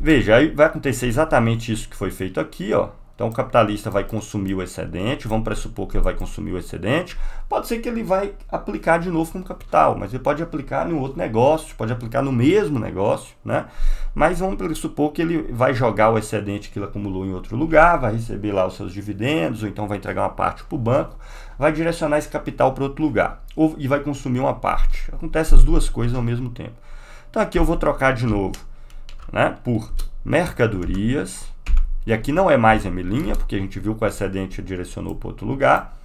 Veja, aí vai acontecer exatamente isso que foi feito aqui. Ó. Então, o capitalista vai consumir o excedente, vamos pressupor que ele vai consumir o excedente. Pode ser que ele vai aplicar de novo como capital, mas ele pode aplicar em outro negócio, pode aplicar no mesmo negócio, né? Mas vamos pressupor que ele vai jogar o excedente que ele acumulou em outro lugar, vai receber lá os seus dividendos, ou então vai entregar uma parte para o banco vai direcionar esse capital para outro lugar ou, e vai consumir uma parte. Acontece as duas coisas ao mesmo tempo. Então aqui eu vou trocar de novo né, por mercadorias. E aqui não é mais M porque a gente viu que o excedente direcionou para outro lugar.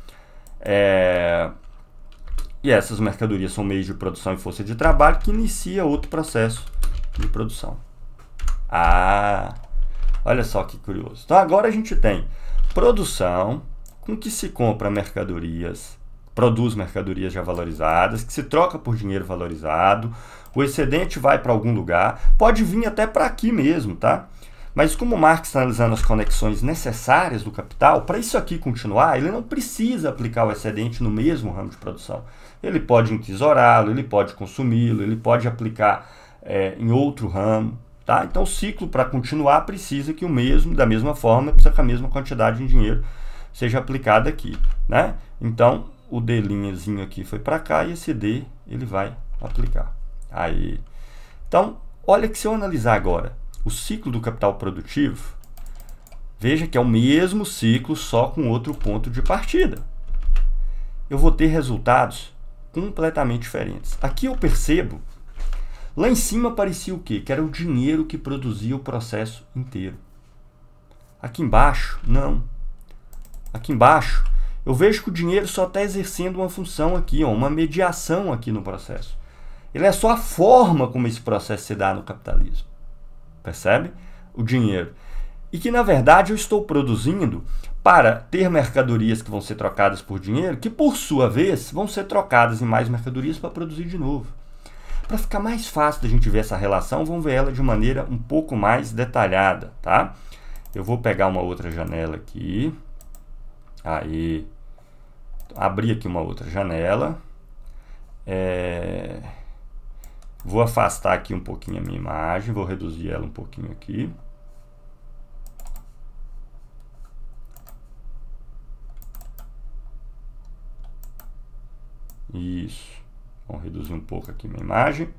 É... E essas mercadorias são meios de produção e força de trabalho que inicia outro processo de produção. Ah, olha só que curioso. Então agora a gente tem produção, com que se compra mercadorias, produz mercadorias já valorizadas, que se troca por dinheiro valorizado, o excedente vai para algum lugar, pode vir até para aqui mesmo, tá? Mas como Marx está analisando as conexões necessárias do capital, para isso aqui continuar, ele não precisa aplicar o excedente no mesmo ramo de produção. Ele pode entesourá-lo, ele pode consumi-lo, ele pode aplicar é, em outro ramo. Tá? Então o ciclo para continuar precisa que o mesmo, da mesma forma, precisa com a mesma quantidade de dinheiro seja aplicada aqui, né? Então, o D'zinho aqui foi para cá e esse D ele vai aplicar. Aí. Então, olha que se eu analisar agora o ciclo do capital produtivo, veja que é o mesmo ciclo, só com outro ponto de partida. Eu vou ter resultados completamente diferentes. Aqui eu percebo, lá em cima aparecia o quê? Que era o dinheiro que produzia o processo inteiro. Aqui embaixo, não aqui embaixo, eu vejo que o dinheiro só está exercendo uma função aqui, ó, uma mediação aqui no processo. Ele é só a forma como esse processo se dá no capitalismo. Percebe? O dinheiro. E que, na verdade, eu estou produzindo para ter mercadorias que vão ser trocadas por dinheiro, que, por sua vez, vão ser trocadas em mais mercadorias para produzir de novo. Para ficar mais fácil da gente ver essa relação, vamos ver ela de maneira um pouco mais detalhada, tá? Eu vou pegar uma outra janela aqui. Aí, abri aqui uma outra janela. É, vou afastar aqui um pouquinho a minha imagem, vou reduzir ela um pouquinho aqui. Isso. Vamos reduzir um pouco aqui minha imagem.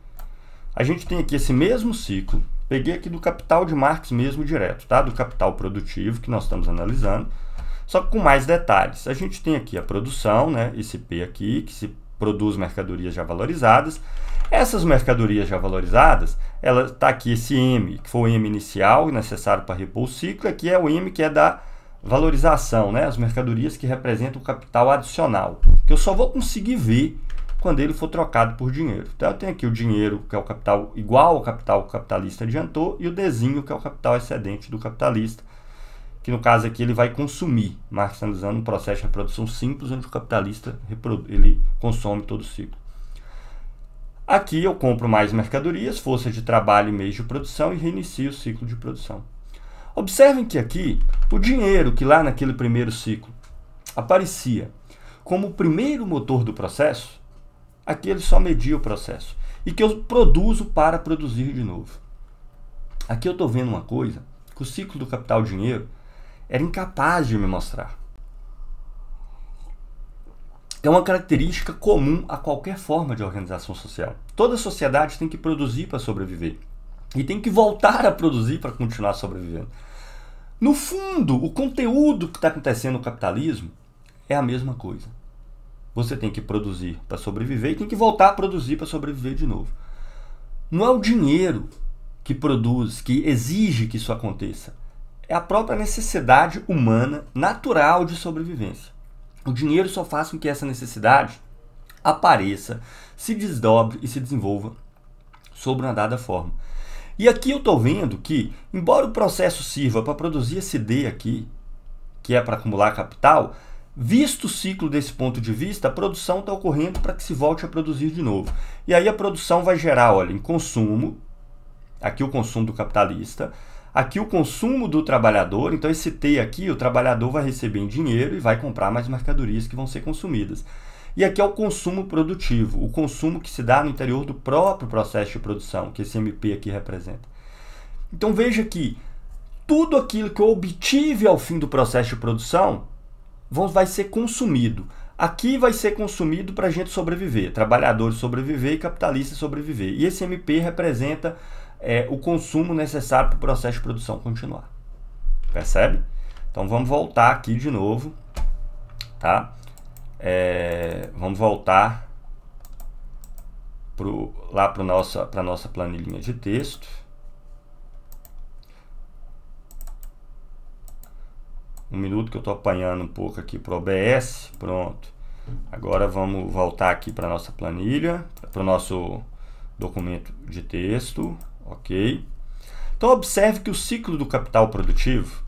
A gente tem aqui esse mesmo ciclo. Peguei aqui do capital de Marx mesmo direto, tá? Do capital produtivo que nós estamos analisando só com mais detalhes. A gente tem aqui a produção, né, esse P aqui, que se produz mercadorias já valorizadas. Essas mercadorias já valorizadas, ela está aqui esse M, que foi o M inicial, necessário para repor o ciclo, aqui é o M que é da valorização, né? as mercadorias que representam o capital adicional, que eu só vou conseguir ver quando ele for trocado por dinheiro. Então eu tenho aqui o dinheiro, que é o capital igual ao capital que o capitalista adiantou, e o desenho, que é o capital excedente do capitalista, que no caso aqui ele vai consumir. Marx está usando um processo de reprodução simples, onde o capitalista ele consome todo o ciclo. Aqui eu compro mais mercadorias, força de trabalho e meios de produção e reinicio o ciclo de produção. Observem que aqui o dinheiro que lá naquele primeiro ciclo aparecia como o primeiro motor do processo, aqui ele só media o processo e que eu produzo para produzir de novo. Aqui eu estou vendo uma coisa que o ciclo do capital dinheiro era incapaz de me mostrar. É uma característica comum a qualquer forma de organização social. Toda sociedade tem que produzir para sobreviver e tem que voltar a produzir para continuar sobrevivendo. No fundo, o conteúdo que está acontecendo no capitalismo é a mesma coisa. Você tem que produzir para sobreviver e tem que voltar a produzir para sobreviver de novo. Não é o dinheiro que produz, que exige que isso aconteça é a própria necessidade humana natural de sobrevivência. O dinheiro só faz com que essa necessidade apareça, se desdobre e se desenvolva sobre uma dada forma. E aqui eu estou vendo que, embora o processo sirva para produzir esse D aqui, que é para acumular capital, visto o ciclo desse ponto de vista, a produção está ocorrendo para que se volte a produzir de novo. E aí a produção vai gerar, olha, em consumo, aqui o consumo do capitalista, Aqui o consumo do trabalhador, então esse T aqui, o trabalhador vai receber em dinheiro e vai comprar mais mercadorias que vão ser consumidas. E aqui é o consumo produtivo, o consumo que se dá no interior do próprio processo de produção, que esse MP aqui representa. Então veja que tudo aquilo que eu obtive ao fim do processo de produção vão, vai ser consumido. Aqui vai ser consumido para a gente sobreviver, trabalhadores sobreviver e capitalistas sobreviver. E esse MP representa é, o consumo necessário para o processo de produção continuar. Percebe? Então vamos voltar aqui de novo, tá? É, vamos voltar pro, lá para nossa, a nossa planilhinha de texto. Um minuto que eu estou apanhando um pouco aqui para o OBS. Pronto. Agora vamos voltar aqui para a nossa planilha, para o nosso documento de texto. Ok? Então, observe que o ciclo do capital produtivo,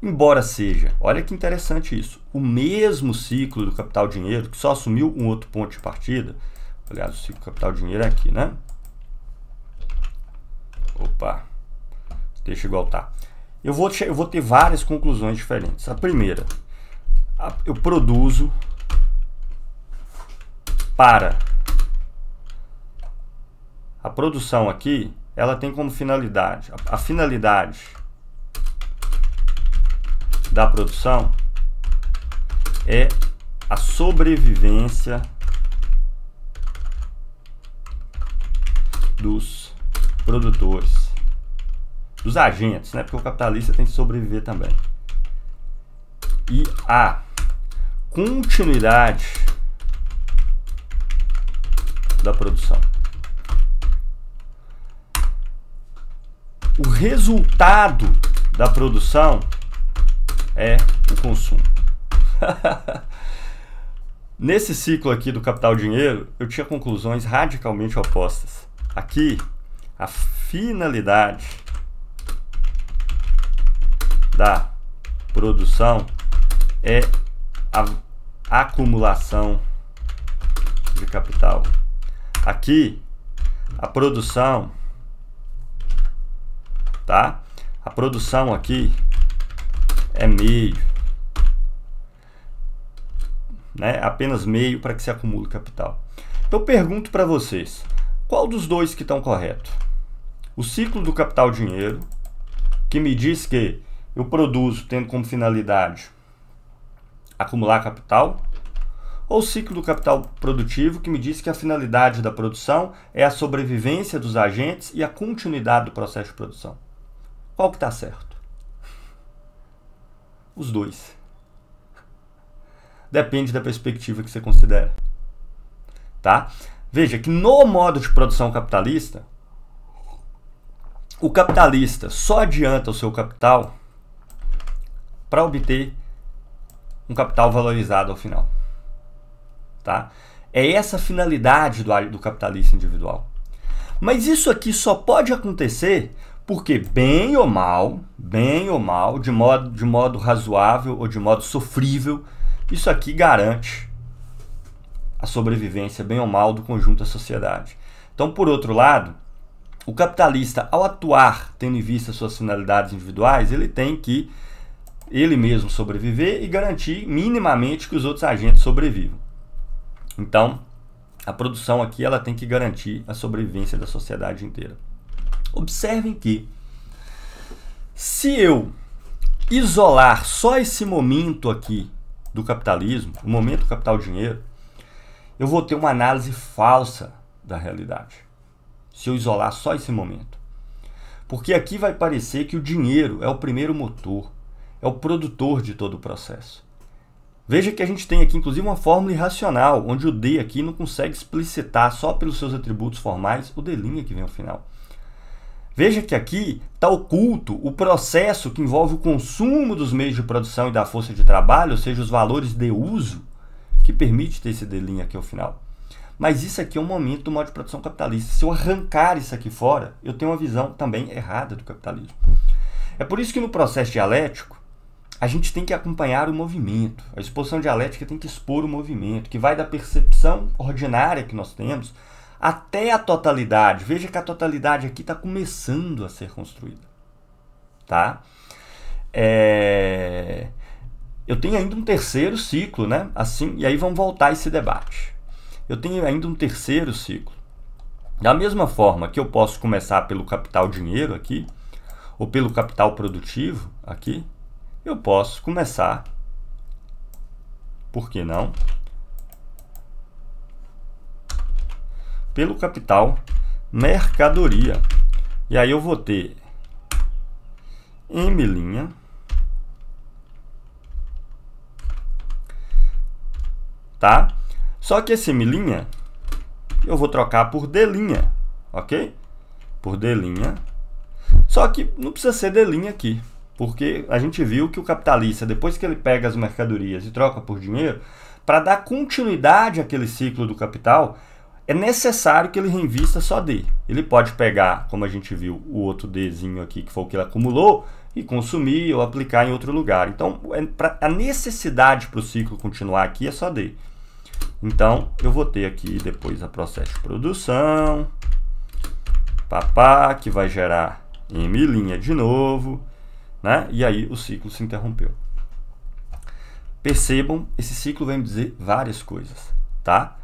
embora seja, olha que interessante isso, o mesmo ciclo do capital dinheiro, que só assumiu um outro ponto de partida, aliás, o ciclo capital dinheiro é aqui, né? Opa, deixa igual tá. Eu vou, eu vou ter várias conclusões diferentes. A primeira, eu produzo para a produção aqui ela tem como finalidade, a, a finalidade da produção é a sobrevivência dos produtores, dos agentes, né? Porque o capitalista tem que sobreviver também. E a continuidade da produção. o resultado da produção é o consumo. Nesse ciclo aqui do capital dinheiro, eu tinha conclusões radicalmente opostas. Aqui, a finalidade da produção é a acumulação de capital. Aqui, a produção tá? A produção aqui é meio, né? Apenas meio para que se acumule capital. Então, eu pergunto para vocês, qual dos dois que estão correto? O ciclo do capital dinheiro, que me diz que eu produzo tendo como finalidade acumular capital, ou o ciclo do capital produtivo, que me diz que a finalidade da produção é a sobrevivência dos agentes e a continuidade do processo de produção. Qual que está certo? Os dois. Depende da perspectiva que você considera. Tá? Veja que no modo de produção capitalista, o capitalista só adianta o seu capital para obter um capital valorizado ao final. Tá? É essa a finalidade do, do capitalista individual. Mas isso aqui só pode acontecer porque bem ou mal, bem ou mal, de modo, de modo razoável ou de modo sofrível, isso aqui garante a sobrevivência, bem ou mal, do conjunto da sociedade. Então, por outro lado, o capitalista, ao atuar tendo em vista suas finalidades individuais, ele tem que ele mesmo sobreviver e garantir minimamente que os outros agentes sobrevivam. Então, a produção aqui ela tem que garantir a sobrevivência da sociedade inteira. Observem que se eu isolar só esse momento aqui do capitalismo, o momento capital-dinheiro, eu vou ter uma análise falsa da realidade. Se eu isolar só esse momento. Porque aqui vai parecer que o dinheiro é o primeiro motor, é o produtor de todo o processo. Veja que a gente tem aqui, inclusive, uma fórmula irracional, onde o D aqui não consegue explicitar só pelos seus atributos formais o D' que vem ao final. Veja que aqui está oculto o processo que envolve o consumo dos meios de produção e da força de trabalho, ou seja, os valores de uso, que permite ter esse D' aqui ao final. Mas isso aqui é um momento do modo de produção capitalista. Se eu arrancar isso aqui fora, eu tenho uma visão também errada do capitalismo. É por isso que no processo dialético, a gente tem que acompanhar o movimento. A exposição dialética tem que expor o movimento, que vai da percepção ordinária que nós temos até a totalidade. Veja que a totalidade aqui está começando a ser construída, tá? É... Eu tenho ainda um terceiro ciclo, né? Assim, e aí vamos voltar a esse debate. Eu tenho ainda um terceiro ciclo. Da mesma forma que eu posso começar pelo capital dinheiro aqui, ou pelo capital produtivo aqui, eu posso começar, por que não, pelo capital mercadoria. E aí eu vou ter M linha tá? Só que esse M linha eu vou trocar por D linha, OK? Por D linha. Só que não precisa ser D linha aqui, porque a gente viu que o capitalista, depois que ele pega as mercadorias e troca por dinheiro, para dar continuidade àquele ciclo do capital, é necessário que ele reinvista só D. Ele pode pegar, como a gente viu, o outro Dzinho aqui, que foi o que ele acumulou, e consumir ou aplicar em outro lugar. Então, é a necessidade para o ciclo continuar aqui é só D. Então, eu vou ter aqui depois a processo de produção, papá, que vai gerar M linha de novo, né? E aí o ciclo se interrompeu. Percebam, esse ciclo vai me dizer várias coisas, tá?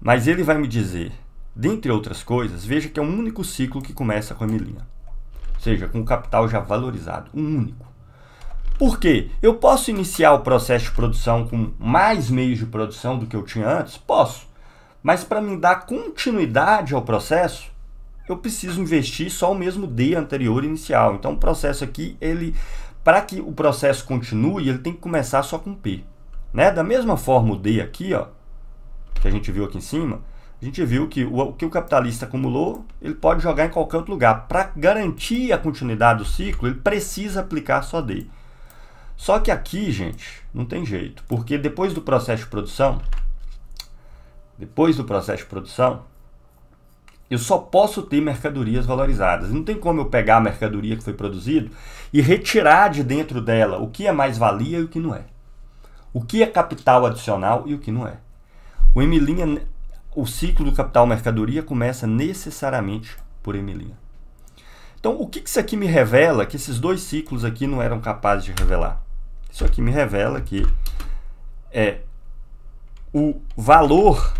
Mas ele vai me dizer, dentre outras coisas, veja que é um único ciclo que começa com a Emilina. Ou seja, com o capital já valorizado, um único. Por quê? Eu posso iniciar o processo de produção com mais meios de produção do que eu tinha antes? Posso. Mas para me dar continuidade ao processo, eu preciso investir só o mesmo D anterior inicial. Então o processo aqui, ele para que o processo continue, ele tem que começar só com P. Né? Da mesma forma o D aqui, ó, que a gente viu aqui em cima, a gente viu que o, que o capitalista acumulou, ele pode jogar em qualquer outro lugar. Para garantir a continuidade do ciclo, ele precisa aplicar só D. Só que aqui, gente, não tem jeito, porque depois do processo de produção, depois do processo de produção, eu só posso ter mercadorias valorizadas. Não tem como eu pegar a mercadoria que foi produzida e retirar de dentro dela o que é mais valia e o que não é. O que é capital adicional e o que não é. O M' o ciclo do capital mercadoria começa necessariamente por M'. Então, o que isso aqui me revela que esses dois ciclos aqui não eram capazes de revelar? Isso aqui me revela que é o valor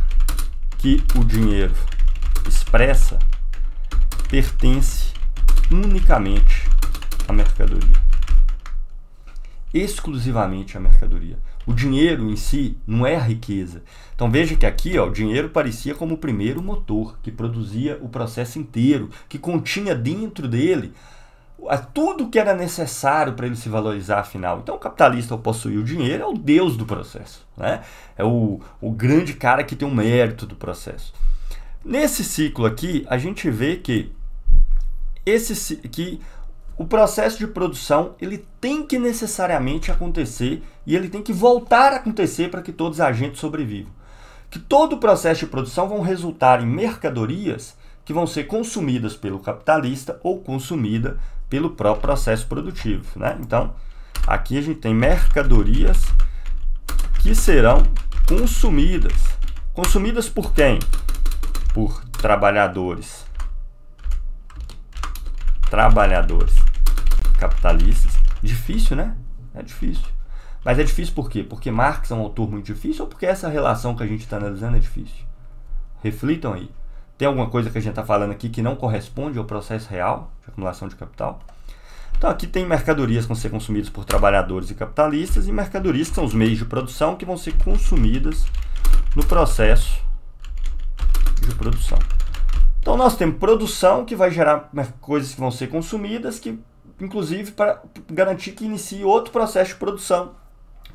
que o dinheiro expressa pertence unicamente à mercadoria. Exclusivamente à mercadoria. O dinheiro em si não é a riqueza. Então veja que aqui ó, o dinheiro parecia como o primeiro motor que produzia o processo inteiro, que continha dentro dele a tudo que era necessário para ele se valorizar afinal. Então o capitalista ao possuir o dinheiro é o deus do processo, né? é o, o grande cara que tem o mérito do processo. Nesse ciclo aqui, a gente vê que, esse, que o processo de produção ele tem que necessariamente acontecer e ele tem que voltar a acontecer para que todos os agentes sobrevivam. Que todo o processo de produção vão resultar em mercadorias que vão ser consumidas pelo capitalista ou consumida pelo próprio processo produtivo. Né? Então, aqui a gente tem mercadorias que serão consumidas. Consumidas por quem? Por trabalhadores. Trabalhadores capitalistas. Difícil, né? É difícil. Mas é difícil por quê? Porque Marx é um autor muito difícil ou porque essa relação que a gente está analisando é difícil? Reflitam aí. Tem alguma coisa que a gente está falando aqui que não corresponde ao processo real de acumulação de capital? Então, aqui tem mercadorias que vão ser consumidas por trabalhadores e capitalistas, e mercadorias são os meios de produção que vão ser consumidas no processo de produção. Então, nós temos produção que vai gerar coisas que vão ser consumidas, que inclusive para garantir que inicie outro processo de produção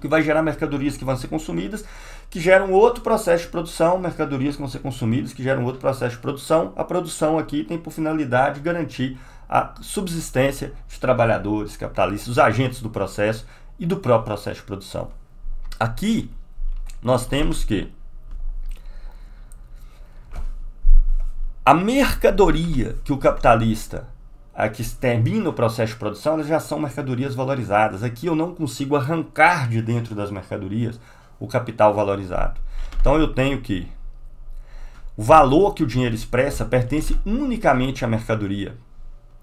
que vai gerar mercadorias que vão ser consumidas, que geram outro processo de produção, mercadorias que vão ser consumidas, que geram outro processo de produção. A produção aqui tem por finalidade garantir a subsistência de trabalhadores, capitalistas, os agentes do processo e do próprio processo de produção. Aqui nós temos que a mercadoria que o capitalista que termina o processo de produção, elas já são mercadorias valorizadas. Aqui eu não consigo arrancar de dentro das mercadorias o capital valorizado. Então eu tenho que o valor que o dinheiro expressa pertence unicamente à mercadoria.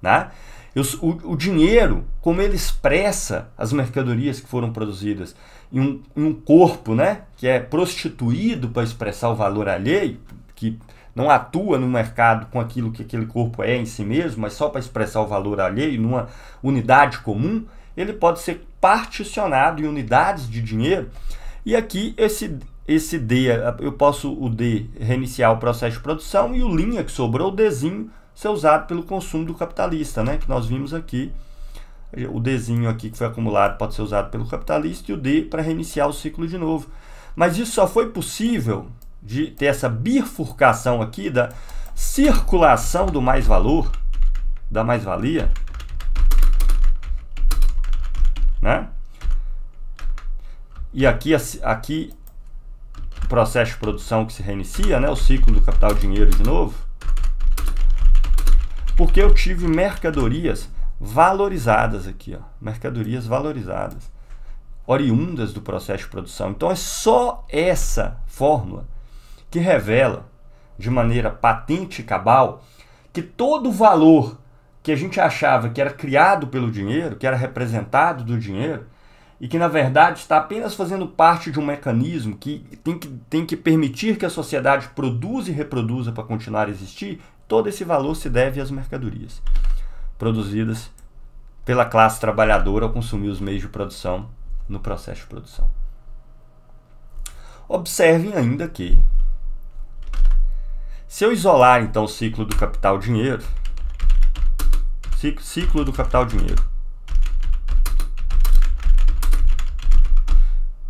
Né? Eu, o, o, dinheiro, como ele expressa as mercadorias que foram produzidas em um, em um corpo né, que é prostituído para expressar o valor alheio, que não atua no mercado com aquilo que aquele corpo é em si mesmo, mas só para expressar o valor alheio numa unidade comum, ele pode ser particionado em unidades de dinheiro. E aqui esse esse D, eu posso o D reiniciar o processo de produção e o linha que sobrou, o Dzinho, ser usado pelo consumo do capitalista, né? Que nós vimos aqui. O Dzinho aqui que foi acumulado pode ser usado pelo capitalista e o D para reiniciar o ciclo de novo. Mas isso só foi possível de ter essa bifurcação aqui da circulação do mais-valor, da mais-valia, né? E aqui, aqui processo de produção que se reinicia, né? o ciclo do capital dinheiro de novo, porque eu tive mercadorias valorizadas aqui, ó, mercadorias valorizadas, oriundas do processo de produção. Então é só essa fórmula que revela, de maneira patente e cabal, que todo o valor que a gente achava que era criado pelo dinheiro, que era representado do dinheiro, e que na verdade está apenas fazendo parte de um mecanismo que tem que, tem que permitir que a sociedade produza e reproduza para continuar a existir, todo esse valor se deve às mercadorias produzidas pela classe trabalhadora ao consumir os meios de produção no processo de produção. Observem ainda que se eu isolar então o ciclo do capital dinheiro, ciclo do capital dinheiro,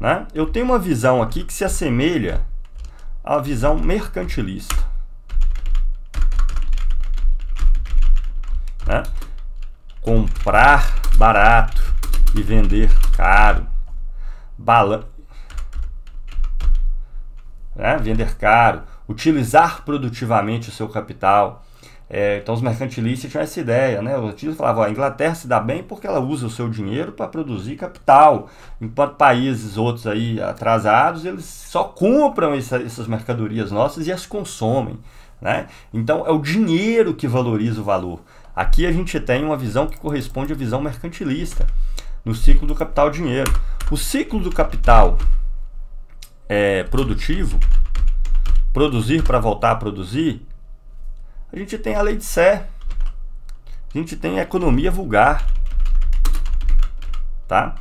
né? eu tenho uma visão aqui que se assemelha à visão mercantilista. Né? Comprar barato e vender caro. Balan né? Vender caro utilizar produtivamente o seu capital. É, então os mercantilistas tinham essa ideia, né? Os antigos falavam, a Inglaterra se dá bem porque ela usa o seu dinheiro para produzir capital, enquanto países outros aí atrasados, eles só compram essa, essas mercadorias nossas e as consomem, né? Então é o dinheiro que valoriza o valor. Aqui a gente tem uma visão que corresponde à visão mercantilista, no ciclo do capital dinheiro. O ciclo do capital é, produtivo produzir para voltar a produzir, a gente tem a lei de Sé. A gente tem a economia vulgar. Tá?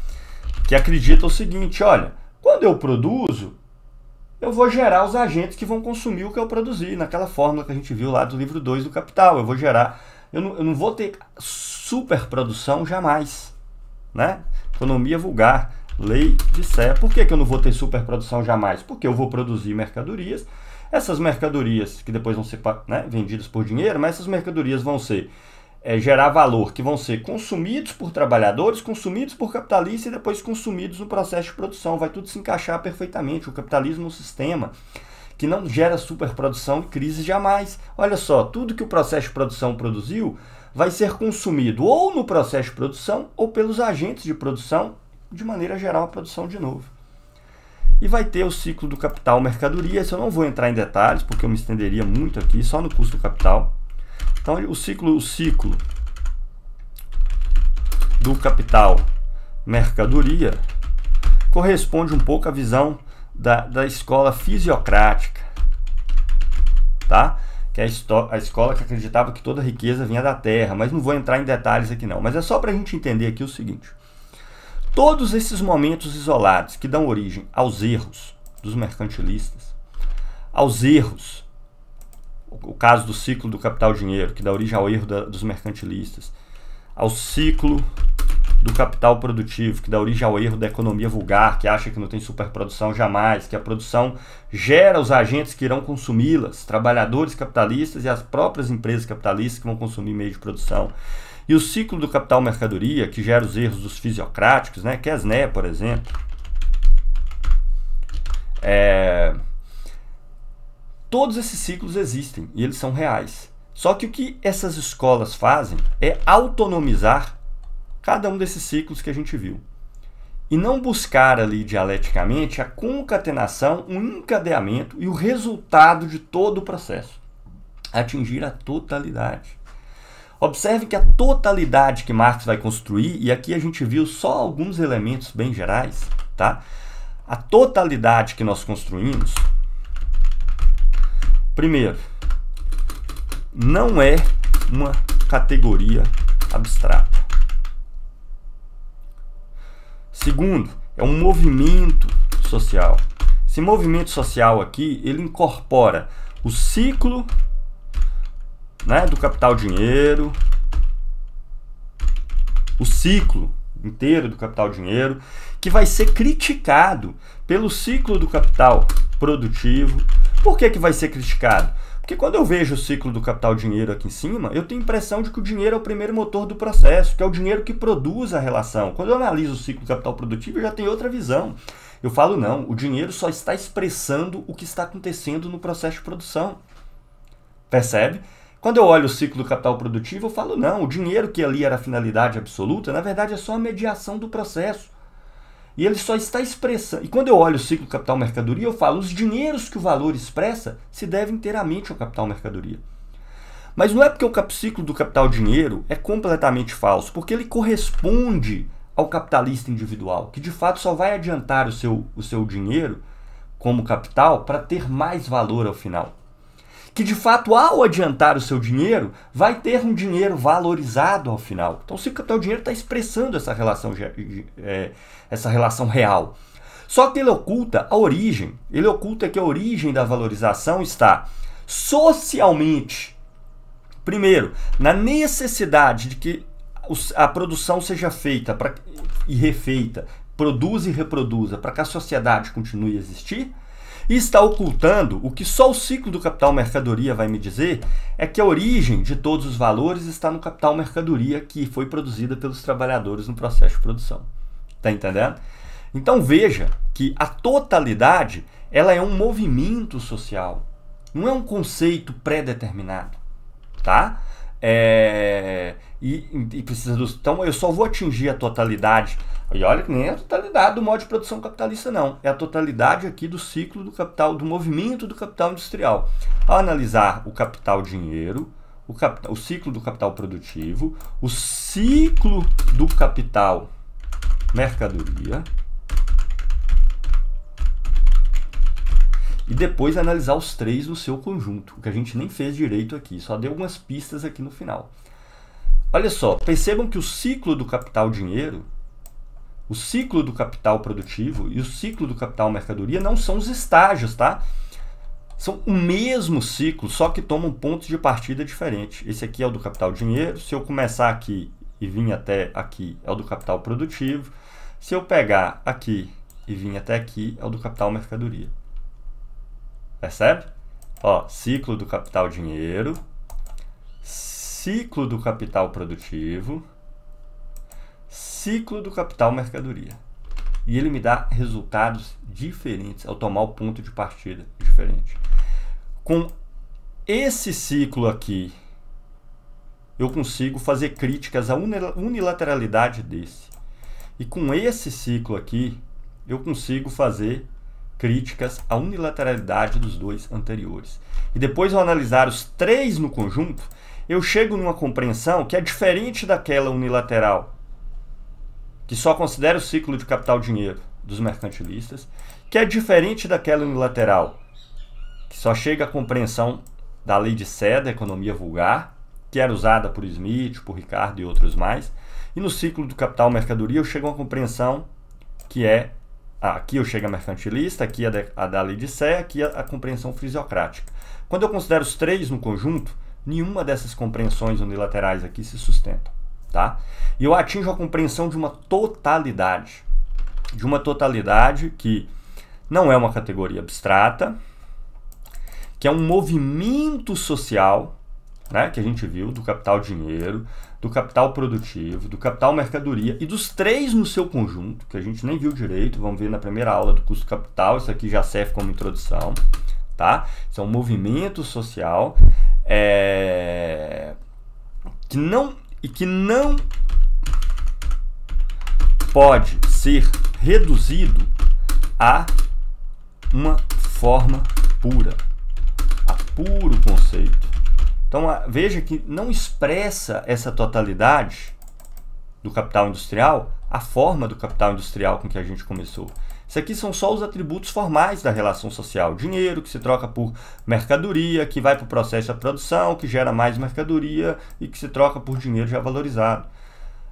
Que acredita o seguinte, olha, quando eu produzo, eu vou gerar os agentes que vão consumir o que eu produzi, naquela fórmula que a gente viu lá do livro 2 do Capital. Eu vou gerar, eu não, eu não vou ter superprodução jamais, né? Economia vulgar, lei de Sé. Por que, que eu não vou ter superprodução jamais? Porque eu vou produzir mercadorias essas mercadorias, que depois vão ser né, vendidas por dinheiro, mas essas mercadorias vão ser é, gerar valor, que vão ser consumidos por trabalhadores, consumidos por capitalistas e depois consumidos no processo de produção. Vai tudo se encaixar perfeitamente. O capitalismo é um sistema que não gera superprodução e crise jamais. Olha só, tudo que o processo de produção produziu vai ser consumido ou no processo de produção ou pelos agentes de produção, de maneira geral, a produção de novo. E vai ter o ciclo do capital mercadoria, isso eu não vou entrar em detalhes, porque eu me estenderia muito aqui, só no custo do capital. Então, o ciclo, o ciclo do capital mercadoria corresponde um pouco à visão da, da escola fisiocrática, tá? que é a, a escola que acreditava que toda riqueza vinha da terra, mas não vou entrar em detalhes aqui não, mas é só para a gente entender aqui o seguinte, Todos esses momentos isolados que dão origem aos erros dos mercantilistas, aos erros, o caso do ciclo do capital-dinheiro, que dá origem ao erro da, dos mercantilistas, ao ciclo do capital produtivo, que dá origem ao erro da economia vulgar, que acha que não tem superprodução jamais, que a produção gera os agentes que irão consumi-las, trabalhadores capitalistas e as próprias empresas capitalistas que vão consumir meio de produção. E o ciclo do capital mercadoria, que gera os erros dos fisiocráticos, né? Kesné, por exemplo. É... Todos esses ciclos existem e eles são reais. Só que o que essas escolas fazem é autonomizar cada um desses ciclos que a gente viu. E não buscar ali dialeticamente a concatenação, o um encadeamento e o resultado de todo o processo. Atingir a totalidade. Observe que a totalidade que Marx vai construir, e aqui a gente viu só alguns elementos bem gerais, tá? A totalidade que nós construímos, primeiro, não é uma categoria abstrata. Segundo, é um movimento social. Esse movimento social aqui, ele incorpora o ciclo né, do capital dinheiro, o ciclo inteiro do capital dinheiro, que vai ser criticado pelo ciclo do capital produtivo. Por que, que vai ser criticado? Porque quando eu vejo o ciclo do capital dinheiro aqui em cima, eu tenho a impressão de que o dinheiro é o primeiro motor do processo, que é o dinheiro que produz a relação. Quando eu analiso o ciclo do capital produtivo, eu já tenho outra visão. Eu falo, não, o dinheiro só está expressando o que está acontecendo no processo de produção. Percebe? Quando eu olho o ciclo do capital produtivo, eu falo, não, o dinheiro que ali era a finalidade absoluta, na verdade é só a mediação do processo. E ele só está expressando. E quando eu olho o ciclo capital mercadoria, eu falo, os dinheiros que o valor expressa se devem inteiramente ao capital mercadoria. Mas não é porque o ciclo do capital dinheiro é completamente falso, porque ele corresponde ao capitalista individual, que de fato só vai adiantar o seu, o seu dinheiro como capital para ter mais valor ao final que de fato, ao adiantar o seu dinheiro, vai ter um dinheiro valorizado ao final. Então, o dinheiro está expressando essa relação, é, essa relação real. Só que ele oculta a origem. Ele oculta que a origem da valorização está socialmente, primeiro, na necessidade de que a produção seja feita pra, e refeita, produza e reproduza para que a sociedade continue a existir. E está ocultando o que só o ciclo do capital mercadoria vai me dizer, é que a origem de todos os valores está no capital mercadoria que foi produzida pelos trabalhadores no processo de produção. Tá entendendo? Então veja que a totalidade, ela é um movimento social, não é um conceito pré-determinado, tá? É, e, e precisa dos, então eu só vou atingir a totalidade e olha que nem a totalidade do modo de produção capitalista, não. É a totalidade aqui do ciclo do capital, do movimento do capital industrial. Ao analisar o capital dinheiro, o, cap o ciclo do capital produtivo, o ciclo do capital mercadoria, e depois analisar os três no seu conjunto, o que a gente nem fez direito aqui, só deu algumas pistas aqui no final. Olha só, percebam que o ciclo do capital dinheiro o ciclo do capital produtivo e o ciclo do capital mercadoria não são os estágios, tá? São o mesmo ciclo, só que tomam pontos de partida diferentes. Esse aqui é o do capital dinheiro. Se eu começar aqui e vim até aqui, é o do capital produtivo. Se eu pegar aqui e vim até aqui, é o do capital mercadoria. Percebe? Ó, ciclo do capital dinheiro, ciclo do capital produtivo, ciclo do capital mercadoria. E ele me dá resultados diferentes ao tomar o ponto de partida diferente. Com esse ciclo aqui, eu consigo fazer críticas à unilateralidade desse. E com esse ciclo aqui, eu consigo fazer críticas à unilateralidade dos dois anteriores. E depois, ao analisar os três no conjunto, eu chego numa compreensão que é diferente daquela unilateral que só considera o ciclo de capital-dinheiro dos mercantilistas, que é diferente daquela unilateral, que só chega à compreensão da lei de Sé da economia vulgar, que era usada por Smith, por Ricardo e outros mais, e no ciclo do capital-mercadoria eu chego a uma compreensão que é ah, aqui eu chego a mercantilista, aqui é a, de, a da lei de Sé, aqui a, é a, compreensão fisiocrática. Quando eu considero os três no conjunto, nenhuma dessas compreensões unilaterais aqui se sustenta tá? E eu atinjo a compreensão de uma totalidade, de uma totalidade que não é uma categoria abstrata, que é um movimento social, né, que a gente viu, do capital dinheiro, do capital produtivo, do capital mercadoria e dos três no seu conjunto, que a gente nem viu direito, vamos ver na primeira aula do custo capital, isso aqui já serve como introdução, tá? Isso é um movimento social é... que não e que não pode ser reduzido a uma forma pura, a puro conceito. Então veja que não expressa essa totalidade do capital industrial a forma do capital industrial com que a gente começou. Isso aqui são só os atributos formais da relação social. Dinheiro que se troca por mercadoria, que vai para o processo de produção, que gera mais mercadoria e que se troca por dinheiro já valorizado.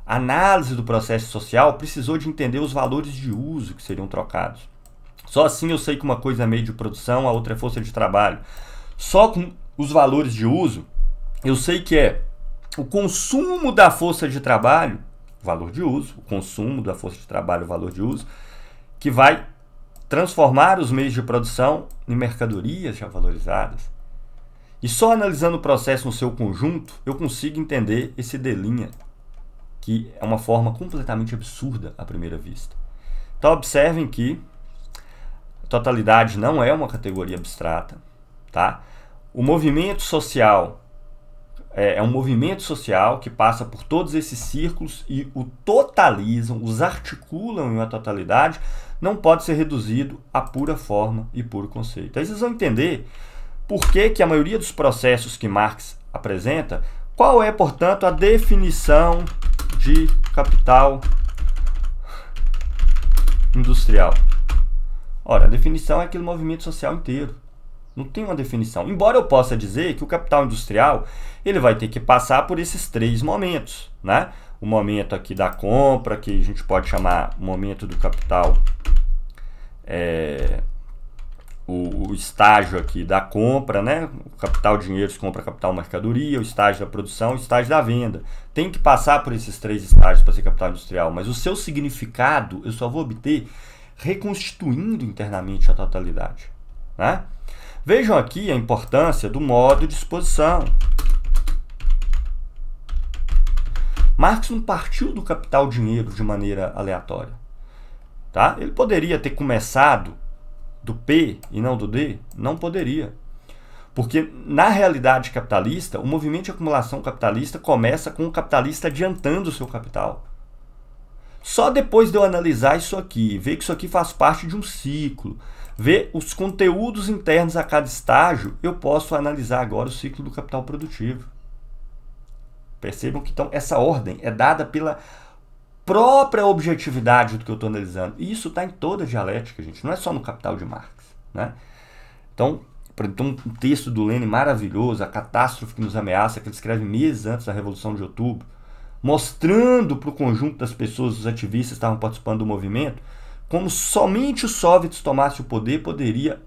A análise do processo social precisou de entender os valores de uso que seriam trocados. Só assim eu sei que uma coisa é meio de produção, a outra é força de trabalho. Só com os valores de uso, eu sei que é o consumo da força de trabalho, valor de uso, o consumo da força de trabalho, valor de uso, que vai transformar os meios de produção em mercadorias já valorizadas. E só analisando o processo no seu conjunto, eu consigo entender esse D', que é uma forma completamente absurda à primeira vista. Então observem que totalidade não é uma categoria abstrata, tá? O movimento social é, é, um movimento social que passa por todos esses círculos e o totalizam, os articulam em uma totalidade, não pode ser reduzido à pura forma e puro conceito. Aí vocês vão entender por que, que a maioria dos processos que Marx apresenta, qual é, portanto, a definição de capital industrial. Ora, a definição é aquele movimento social inteiro. Não tem uma definição. Embora eu possa dizer que o capital industrial ele vai ter que passar por esses três momentos, né? o momento aqui da compra, que a gente pode chamar momento do capital, é, o, o, estágio aqui da compra, né? O capital dinheiro se compra capital mercadoria, o estágio da produção, o estágio da venda. Tem que passar por esses três estágios para ser capital industrial, mas o seu significado eu só vou obter reconstituindo internamente a totalidade, né? Vejam aqui a importância do modo de exposição. Marx não partiu do capital dinheiro de maneira aleatória. Tá? Ele poderia ter começado do P e não do D? Não poderia. Porque na realidade capitalista, o movimento de acumulação capitalista começa com o capitalista adiantando o seu capital. Só depois de eu analisar isso aqui, ver que isso aqui faz parte de um ciclo, ver os conteúdos internos a cada estágio, eu posso analisar agora o ciclo do capital produtivo. Percebam que então essa ordem é dada pela própria objetividade do que eu estou analisando. E isso está em toda a dialética, gente, não é só no Capital de Marx. Né? Então, então, um texto do Lênin maravilhoso, A Catástrofe que Nos Ameaça, que ele escreve meses antes da Revolução de Outubro, mostrando para o conjunto das pessoas, os ativistas que estavam participando do movimento, como somente os soviets tomasse o poder poderia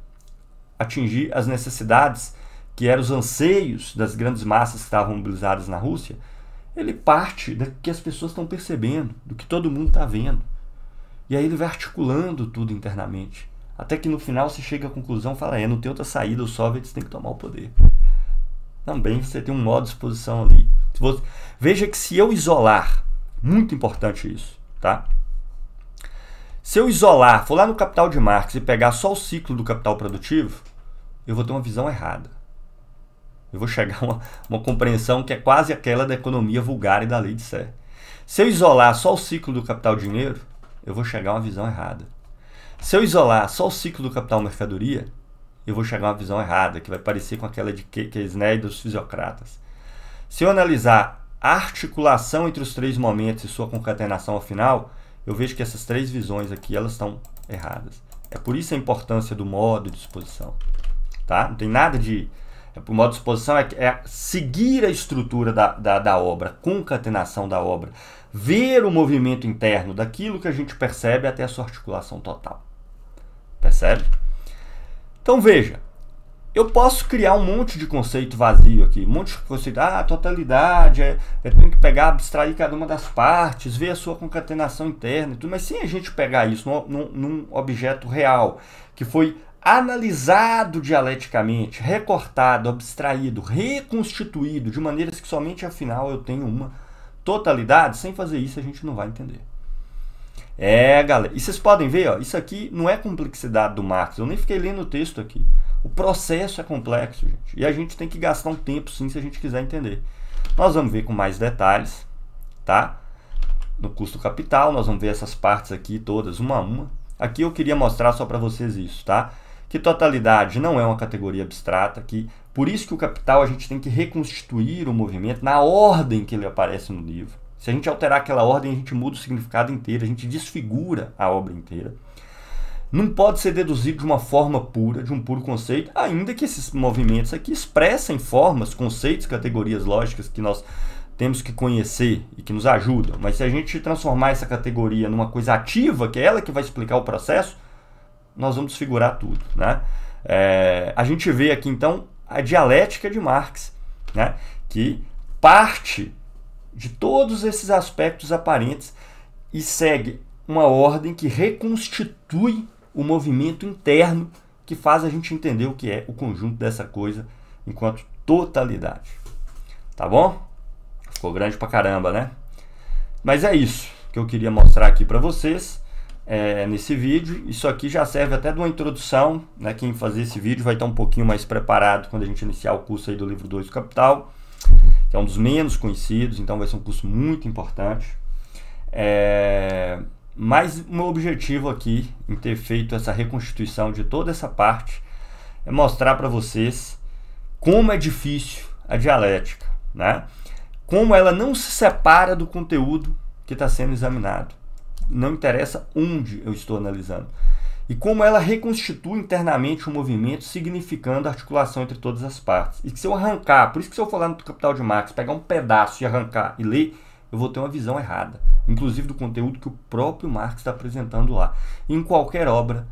atingir as necessidades que eram os anseios das grandes massas que estavam mobilizadas na Rússia, ele parte do que as pessoas estão percebendo, do que todo mundo está vendo. E aí ele vai articulando tudo internamente. Até que no final se chega à conclusão, fala, é, não tem outra saída, os soviets têm que tomar o poder. Também você tem um modo de exposição ali. Você... Veja que se eu isolar, muito importante isso, tá? Se eu isolar, for lá no Capital de Marx e pegar só o ciclo do capital produtivo, eu vou ter uma visão errada. Eu vou chegar a uma, uma compreensão que é quase aquela da economia vulgar e da lei de Sé. Se eu isolar só o ciclo do capital-dinheiro, eu vou chegar a uma visão errada. Se eu isolar só o ciclo do capital-mercadoria, eu vou chegar a uma visão errada, que vai parecer com aquela de Keynes e dos fisiocratas. Se eu analisar a articulação entre os três momentos e sua concatenação ao final, eu vejo que essas três visões aqui elas estão erradas. É por isso a importância do modo de exposição. Tá? Não tem nada de o modo de exposição é, é seguir a estrutura da, da, da obra, concatenação da obra, ver o movimento interno daquilo que a gente percebe até a sua articulação total. Percebe? Então veja, eu posso criar um monte de conceito vazio aqui, um monte de conceito, ah, totalidade, é, eu tenho que pegar, abstrair cada uma das partes, ver a sua concatenação interna e tudo, mas se a gente pegar isso num, num objeto real, que foi analisado dialeticamente, recortado, abstraído, reconstituído de maneiras que somente afinal eu tenho uma totalidade, sem fazer isso a gente não vai entender. É, galera, e vocês podem ver, ó, isso aqui não é complexidade do Marx, eu nem fiquei lendo o texto aqui. O processo é complexo, gente, e a gente tem que gastar um tempo sim se a gente quiser entender. Nós vamos ver com mais detalhes, tá? No custo capital, nós vamos ver essas partes aqui todas uma a uma. Aqui eu queria mostrar só para vocês isso, tá? que totalidade não é uma categoria abstrata, que por isso que o capital a gente tem que reconstituir o movimento na ordem que ele aparece no livro. Se a gente alterar aquela ordem, a gente muda o significado inteiro, a gente desfigura a obra inteira. Não pode ser deduzido de uma forma pura, de um puro conceito, ainda que esses movimentos aqui expressem formas, conceitos, categorias lógicas que nós temos que conhecer e que nos ajudam. Mas se a gente transformar essa categoria numa coisa ativa, que é ela que vai explicar o processo, nós vamos desfigurar tudo. Né? É, a gente vê aqui então a dialética de Marx, né? que parte de todos esses aspectos aparentes e segue uma ordem que reconstitui o movimento interno que faz a gente entender o que é o conjunto dessa coisa enquanto totalidade. Tá bom? Ficou grande pra caramba, né? Mas é isso que eu queria mostrar aqui para vocês é, nesse vídeo. Isso aqui já serve até de uma introdução, né? Quem fazer esse vídeo vai estar um pouquinho mais preparado quando a gente iniciar o curso aí do livro 2 do Capital, que é um dos menos conhecidos, então vai ser um curso muito importante. É, mas o meu objetivo aqui em ter feito essa reconstituição de toda essa parte é mostrar para vocês como é difícil a dialética, né? Como ela não se separa do conteúdo que está sendo examinado não interessa onde eu estou analisando. E como ela reconstitui internamente o movimento, significando a articulação entre todas as partes. E que se eu arrancar, por isso que se eu for lá no Capital de Marx, pegar um pedaço e arrancar e ler, eu vou ter uma visão errada, inclusive do conteúdo que o próprio Marx está apresentando lá. Em qualquer obra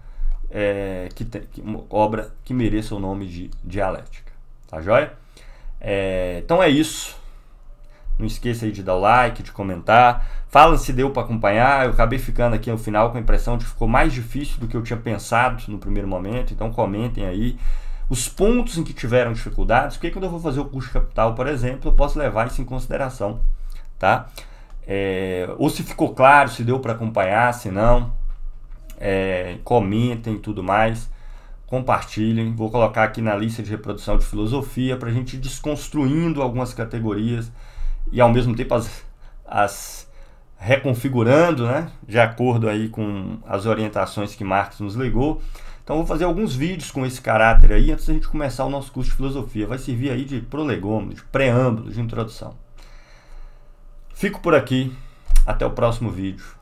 é, que, tem, que obra que mereça o nome de dialética. Tá joia? É, então é isso. Não esqueça aí de dar o like, de comentar. Fala se deu para acompanhar. Eu acabei ficando aqui no final com a impressão de que ficou mais difícil do que eu tinha pensado no primeiro momento. Então comentem aí os pontos em que tiveram dificuldades. Porque é quando eu vou fazer o custo capital, por exemplo, eu posso levar isso em consideração, tá? É, ou se ficou claro, se deu para acompanhar, se não, é, comentem tudo mais compartilhem. Vou colocar aqui na lista de reprodução de filosofia para a gente ir desconstruindo algumas categorias e ao mesmo tempo as, as reconfigurando, né, de acordo aí com as orientações que Marx nos legou. Então vou fazer alguns vídeos com esse caráter aí antes da gente começar o nosso curso de filosofia. Vai servir aí de prolegômeno, de preâmbulo, de introdução. Fico por aqui. Até o próximo vídeo.